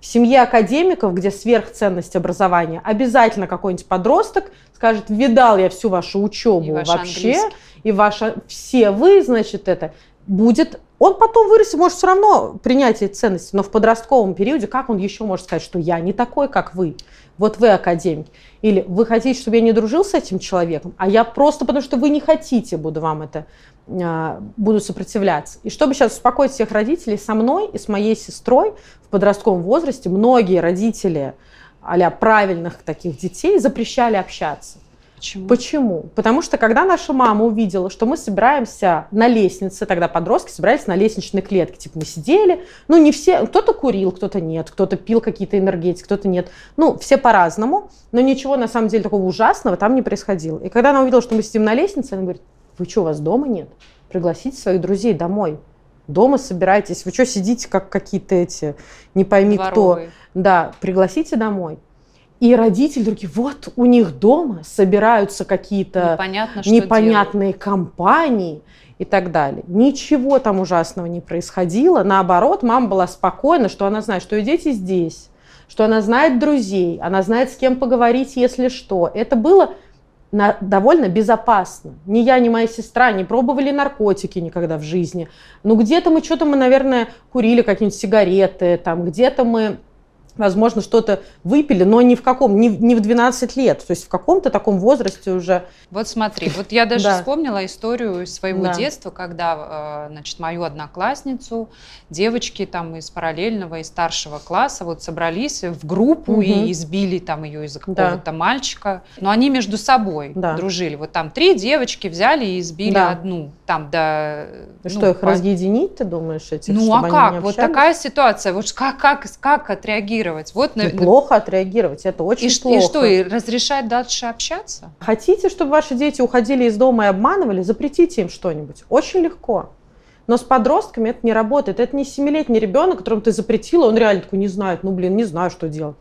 В семье академиков, где сверхценность образования, обязательно какой-нибудь подросток скажет, видал я всю вашу учебу и вообще, английский. и ваша, все вы, значит, это будет он потом вырастет, может все равно принять эти ценности, но в подростковом периоде, как он еще может сказать, что я не такой, как вы? вот вы академик, Или вы хотите, чтобы я не дружил с этим человеком, а я просто, потому что вы не хотите, буду вам это, а, буду сопротивляться. И чтобы сейчас успокоить всех родителей, со мной и с моей сестрой в подростковом возрасте многие родители а правильных таких детей запрещали общаться. Почему? Почему? Потому что когда наша мама увидела, что мы собираемся на лестнице, тогда подростки собирались на лестничной клетке, типа мы сидели, ну не все, кто-то курил, кто-то нет, кто-то пил какие-то энергетики, кто-то нет, ну все по-разному, но ничего на самом деле такого ужасного там не происходило. И когда она увидела, что мы сидим на лестнице, она говорит, вы что, у вас дома нет? Пригласите своих друзей домой. Дома собирайтесь, вы что сидите, как какие-то эти, не пойми Дворовые. кто. Да, пригласите домой. И родители другие, вот у них дома собираются какие-то непонятные делают. компании и так далее. Ничего там ужасного не происходило. Наоборот, мама была спокойна, что она знает, что ее дети здесь, что она знает друзей, она знает, с кем поговорить, если что. Это было на, довольно безопасно. Ни я, ни моя сестра не пробовали наркотики никогда в жизни. Ну, где-то мы что-то, мы, наверное, курили какие-нибудь сигареты, там, где-то мы возможно, что-то выпили, но не в каком, не, не в 12 лет, то есть в каком-то таком возрасте уже. Вот смотри, вот я даже вспомнила историю своего да. детства, когда, э, значит, мою одноклассницу, девочки там из параллельного и старшего класса вот собрались в группу угу. и избили там ее из-за какого-то да. мальчика, но они между собой да. дружили. Вот там три девочки взяли и избили да. одну, там до Ну, что их по... разъединить, ты думаешь, этих? Ну а как? Вот такая ситуация, вот как как как отреагировать? отреагировать. Вот, и плохо отреагировать, это очень и, плохо. И что, и разрешать дальше общаться? Хотите, чтобы ваши дети уходили из дома и обманывали? Запретите им что-нибудь. Очень легко. Но с подростками это не работает. Это не семилетний ребенок, которому ты запретила, он реально такой не знает, ну блин, не знаю, что делать.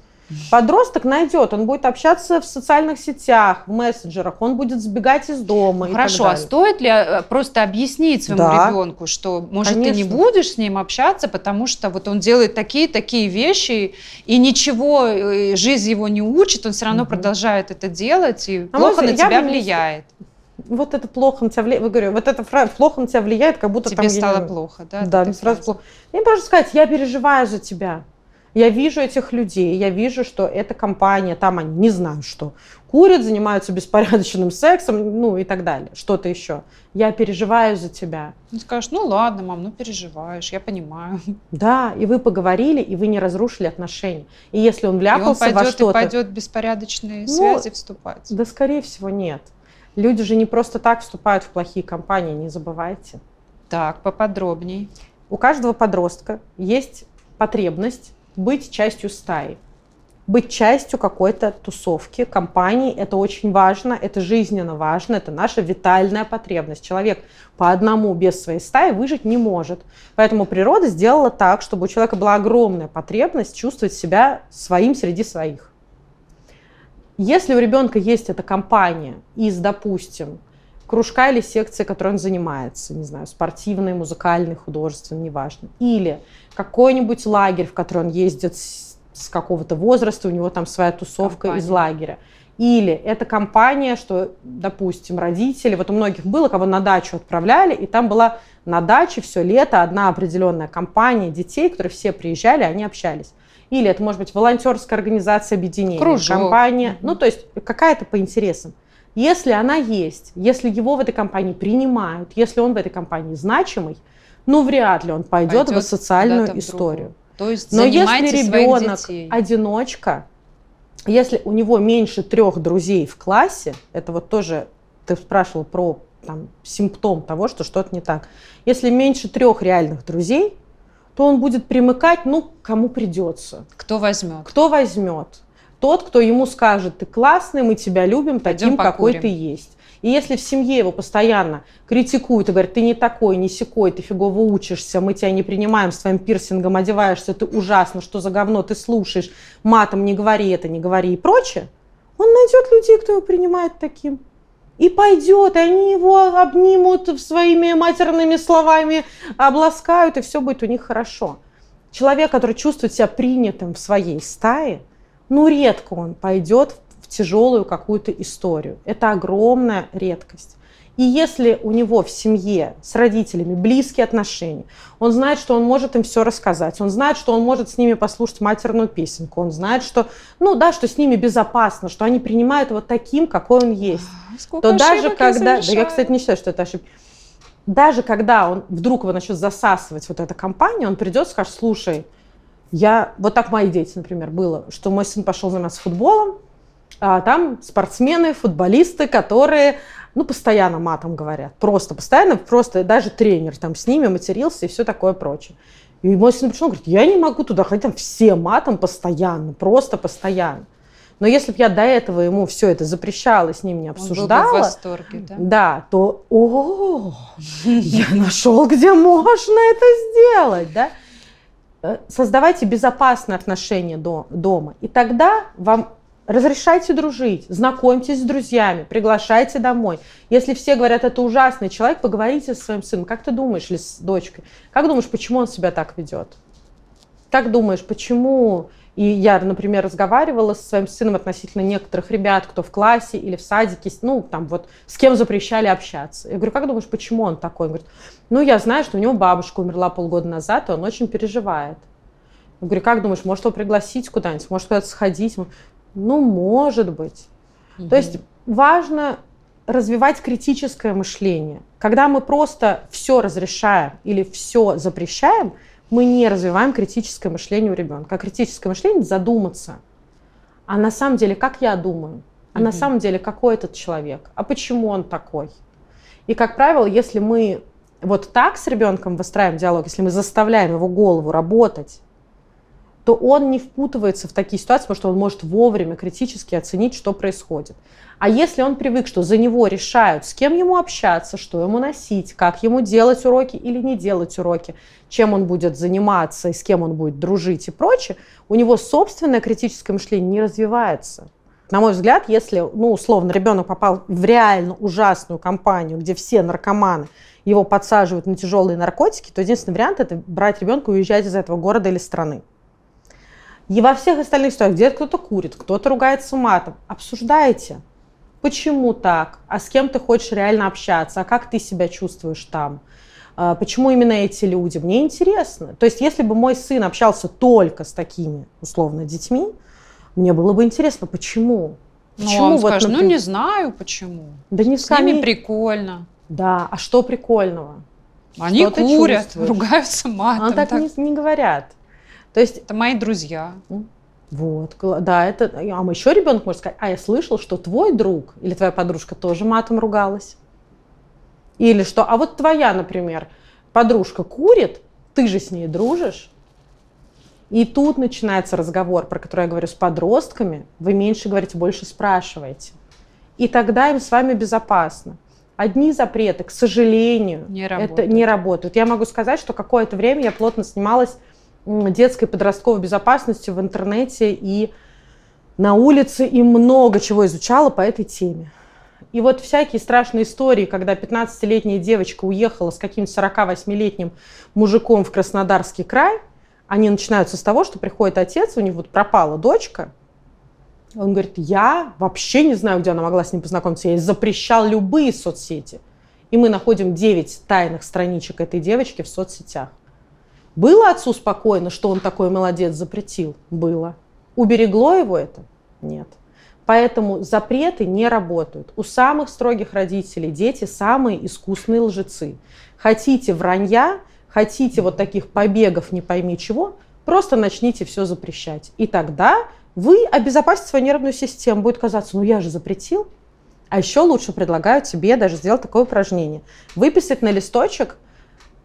Подросток найдет, он будет общаться в социальных сетях, в мессенджерах, он будет сбегать из дома. Хорошо, а стоит ли э, просто объяснить своему да. ребенку, что, может, Конечно. ты не будешь с ним общаться, потому что вот он делает такие-такие вещи, и ничего, э, жизнь его не учит, он все равно угу. продолжает это делать, и а плохо на тебя влияет. Вот это плохо на тебя влияет. вы говорю, вот это плохо на тебя влияет, как будто тебе там... стало не... плохо, да? Да, мне сразу плохо. Мне просто сказать, я переживаю за тебя. Я вижу этих людей, я вижу, что эта компания, там они не знаю что, курят, занимаются беспорядочным сексом, ну и так далее, что-то еще. Я переживаю за тебя. Ты ну, скажешь, ну ладно, мам, ну переживаешь, я понимаю. Да, и вы поговорили, и вы не разрушили отношения. И если он вляпался и он пойдет, во что-то... И пойдет беспорядочные ну, связи вступать. Да, скорее всего, нет. Люди же не просто так вступают в плохие компании, не забывайте. Так, поподробней. У каждого подростка есть потребность быть частью стаи, быть частью какой-то тусовки, компании. Это очень важно, это жизненно важно, это наша витальная потребность. Человек по одному без своей стаи выжить не может. Поэтому природа сделала так, чтобы у человека была огромная потребность чувствовать себя своим среди своих. Если у ребенка есть эта компания из, допустим, кружка или секции, которой он занимается, не знаю, спортивной, музыкальной, художественной, неважно, или какой-нибудь лагерь, в который он ездит с, с какого-то возраста, у него там своя тусовка компания. из лагеря. Или это компания, что, допустим, родители, вот у многих было, кого на дачу отправляли, и там была на даче все лето одна определенная компания детей, которые все приезжали, они общались. Или это может быть волонтерская организация объединения, Кружок. компания, ну то есть какая-то по интересам. Если она есть, если его в этой компании принимают, если он в этой компании значимый, ну вряд ли он пойдет, пойдет в социальную историю. В То есть Но если ребенок детей. одиночка, если у него меньше трех друзей в классе, это вот тоже ты спрашивал про там, симптом того, что что-то не так. Если меньше трех реальных друзей, то он будет примыкать, ну, кому придется. Кто возьмет. Кто возьмет. Тот, кто ему скажет, ты классный, мы тебя любим таким, какой ты есть. И если в семье его постоянно критикуют и говорят, ты не такой, не секой, ты фигово учишься, мы тебя не принимаем с твоим пирсингом, одеваешься, ты ужасно, что за говно ты слушаешь, матом не говори это, не говори и прочее, он найдет людей, кто его принимает таким и пойдет, и они его обнимут своими матерными словами, обласкают, и все будет у них хорошо. Человек, который чувствует себя принятым в своей стае, ну редко он пойдет в тяжелую какую-то историю. Это огромная редкость. И если у него в семье с родителями близкие отношения, он знает, что он может им все рассказать, он знает, что он может с ними послушать матерную песенку, он знает, что, ну да, что с ними безопасно, что они принимают его таким, какой он есть. А, сколько то даже когда, я да, я, кстати, не считаю, что это ошибка. Даже когда он вдруг его начнет засасывать вот эта компания, он придет и скажет, слушай, я вот так мои дети, например, было, что мой сын пошел заниматься футболом, а там спортсмены, футболисты, которые ну, постоянно матом говорят, просто постоянно, просто даже тренер там с ними матерился и все такое прочее. И мой сын пришел, говорит, я не могу туда ходить, там все матом постоянно, просто постоянно. Но если бы я до этого ему все это запрещала, с ним не обсуждала, Он был бы в восторге, да? да, то о, я нашел, где можно это сделать, да? Э, создавайте безопасные отношения дома, и тогда вам Разрешайте дружить, знакомьтесь с друзьями, приглашайте домой. Если все говорят, это ужасный человек, поговорите со своим сыном. Как ты думаешь, или с дочкой? Как думаешь, почему он себя так ведет? Как думаешь, почему... И я, например, разговаривала со своим сыном относительно некоторых ребят, кто в классе или в садике, ну, там вот, с кем запрещали общаться. Я говорю, как думаешь, почему он такой? Он говорит, ну, я знаю, что у него бабушка умерла полгода назад, и он очень переживает. Я говорю, как думаешь, может его пригласить куда-нибудь, может куда-то сходить? ну, может быть. Угу. То есть важно развивать критическое мышление. Когда мы просто все разрешаем или все запрещаем, мы не развиваем критическое мышление у ребенка. А критическое мышление задуматься. А на самом деле, как я думаю? А mm на самом деле, какой этот человек? А почему он такой? И, как правило, если мы вот так с ребенком выстраиваем диалог, если мы заставляем его голову работать, то он не впутывается в такие ситуации, потому что он может вовремя критически оценить, что происходит. А если он привык, что за него решают, с кем ему общаться, что ему носить, как ему делать уроки или не делать уроки, чем он будет заниматься и с кем он будет дружить и прочее, у него собственное критическое мышление не развивается. На мой взгляд, если, ну, условно, ребенок попал в реально ужасную компанию, где все наркоманы, его подсаживают на тяжелые наркотики, то единственный вариант – это брать ребенка и уезжать из этого города или страны. И во всех остальных историях, где кто-то курит, кто-то ругается матом, обсуждайте, почему так, а с кем ты хочешь реально общаться, а как ты себя чувствуешь там, а, почему именно эти люди, мне интересно. То есть если бы мой сын общался только с такими, условно, детьми, мне было бы интересно, почему. Ну, почему ну, он вот, скажет, например, ну не знаю почему. Да не с нами прикольно. Да, а что прикольного? Они что курят, ругаются матом. они так, так... не говорят. То есть это мои друзья. Вот, да, это, а мы еще ребенок может сказать, а я слышал, что твой друг или твоя подружка тоже матом ругалась. Или что, а вот твоя, например, подружка курит, ты же с ней дружишь. И тут начинается разговор, про который я говорю с подростками. Вы меньше говорите, больше спрашиваете. И тогда им с вами безопасно. Одни запреты, к сожалению, не работают. это не работают. Я могу сказать, что какое-то время я плотно снималась детской подростковой безопасности в интернете и на улице, и много чего изучала по этой теме. И вот всякие страшные истории, когда 15-летняя девочка уехала с каким-то 48-летним мужиком в Краснодарский край, они начинаются с того, что приходит отец, у него вот пропала дочка, он говорит, я вообще не знаю, где она могла с ним познакомиться, я запрещал любые соцсети. И мы находим 9 тайных страничек этой девочки в соцсетях. Было отцу спокойно, что он такой молодец запретил? Было. Уберегло его это? Нет. Поэтому запреты не работают. У самых строгих родителей дети самые искусные лжецы. Хотите вранья, хотите вот таких побегов не пойми чего, просто начните все запрещать. И тогда вы обезопасите свою нервную систему. Будет казаться, ну я же запретил. А еще лучше предлагаю тебе даже сделать такое упражнение. Выписать на листочек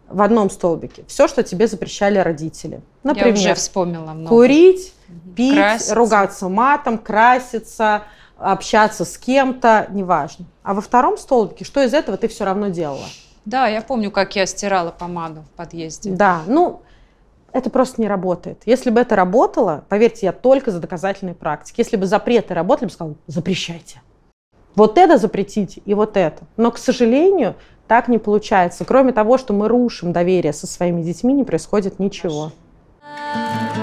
в одном столбике. Все, что тебе запрещали родители. Например, Я уже вспомнила много. курить, пить, краситься. ругаться матом, краситься, общаться с кем-то, неважно. А во втором столбике, что из этого ты все равно делала? Да, я помню, как я стирала помаду в подъезде. Да, ну, это просто не работает. Если бы это работало, поверьте, я только за доказательные практики. Если бы запреты работали, я бы сказала, запрещайте. Вот это запретите и вот это. Но, к сожалению, так не получается. Кроме того, что мы рушим доверие со своими детьми, не происходит ничего. Thank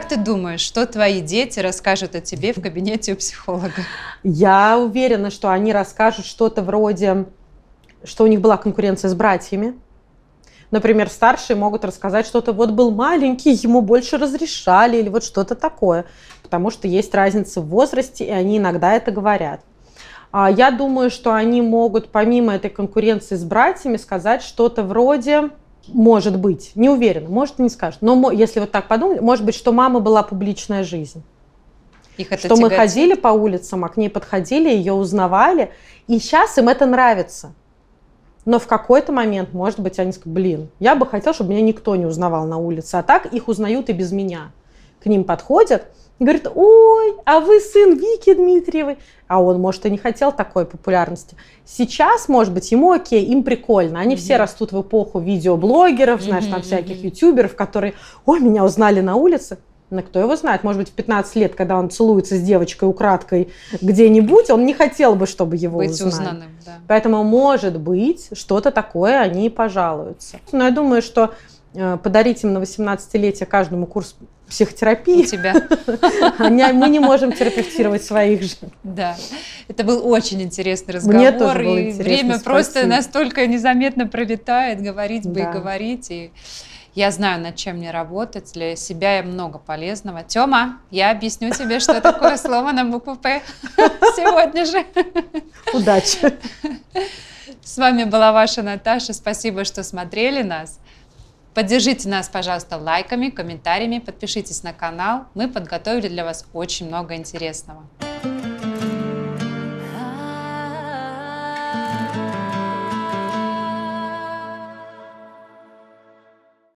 Как ты думаешь, что твои дети расскажут о тебе в кабинете у психолога? Я уверена, что они расскажут что-то вроде, что у них была конкуренция с братьями. Например, старшие могут рассказать что-то, вот был маленький, ему больше разрешали, или вот что-то такое, потому что есть разница в возрасте, и они иногда это говорят. А я думаю, что они могут, помимо этой конкуренции с братьями, сказать что-то вроде может быть, не уверена, может, не скажет. Но если вот так подумать, может быть, что мама была публичная жизнь. Их это что мы ходили по улицам, а к ней подходили, ее узнавали. И сейчас им это нравится. Но в какой-то момент, может быть, они скажут, блин, я бы хотел, чтобы меня никто не узнавал на улице. А так их узнают и без меня. К ним подходят, говорит, ой, а вы сын Вики Дмитриевой. А он, может, и не хотел такой популярности. Сейчас, может быть, ему окей, им прикольно. Они mm все растут в эпоху видеоблогеров, знаешь, mm там всяких ютуберов, которые, ой, меня узнали на улице. на кто его знает, может быть, в 15 лет, когда он целуется с девочкой украдкой где-нибудь, он не хотел бы, чтобы его быть узнали. Узнанным, да. Поэтому, может быть, что-то такое они и пожалуются. Но я думаю, что Э, подарить им на 18-летие каждому курс психотерапии. У тебя. Мы не можем терапевтировать своих же. Да. Это был очень интересный разговор. Мне тоже было интересно. И время просто настолько незаметно пролетает. Говорить бы и говорить. И я знаю, над чем мне работать. Для себя я много полезного. Тёма, я объясню тебе, что такое слово на букву «П» сегодня же. Удачи. С вами была ваша Наташа. Спасибо, что смотрели нас. Поддержите нас, пожалуйста, лайками, комментариями, подпишитесь на канал. Мы подготовили для вас очень много интересного.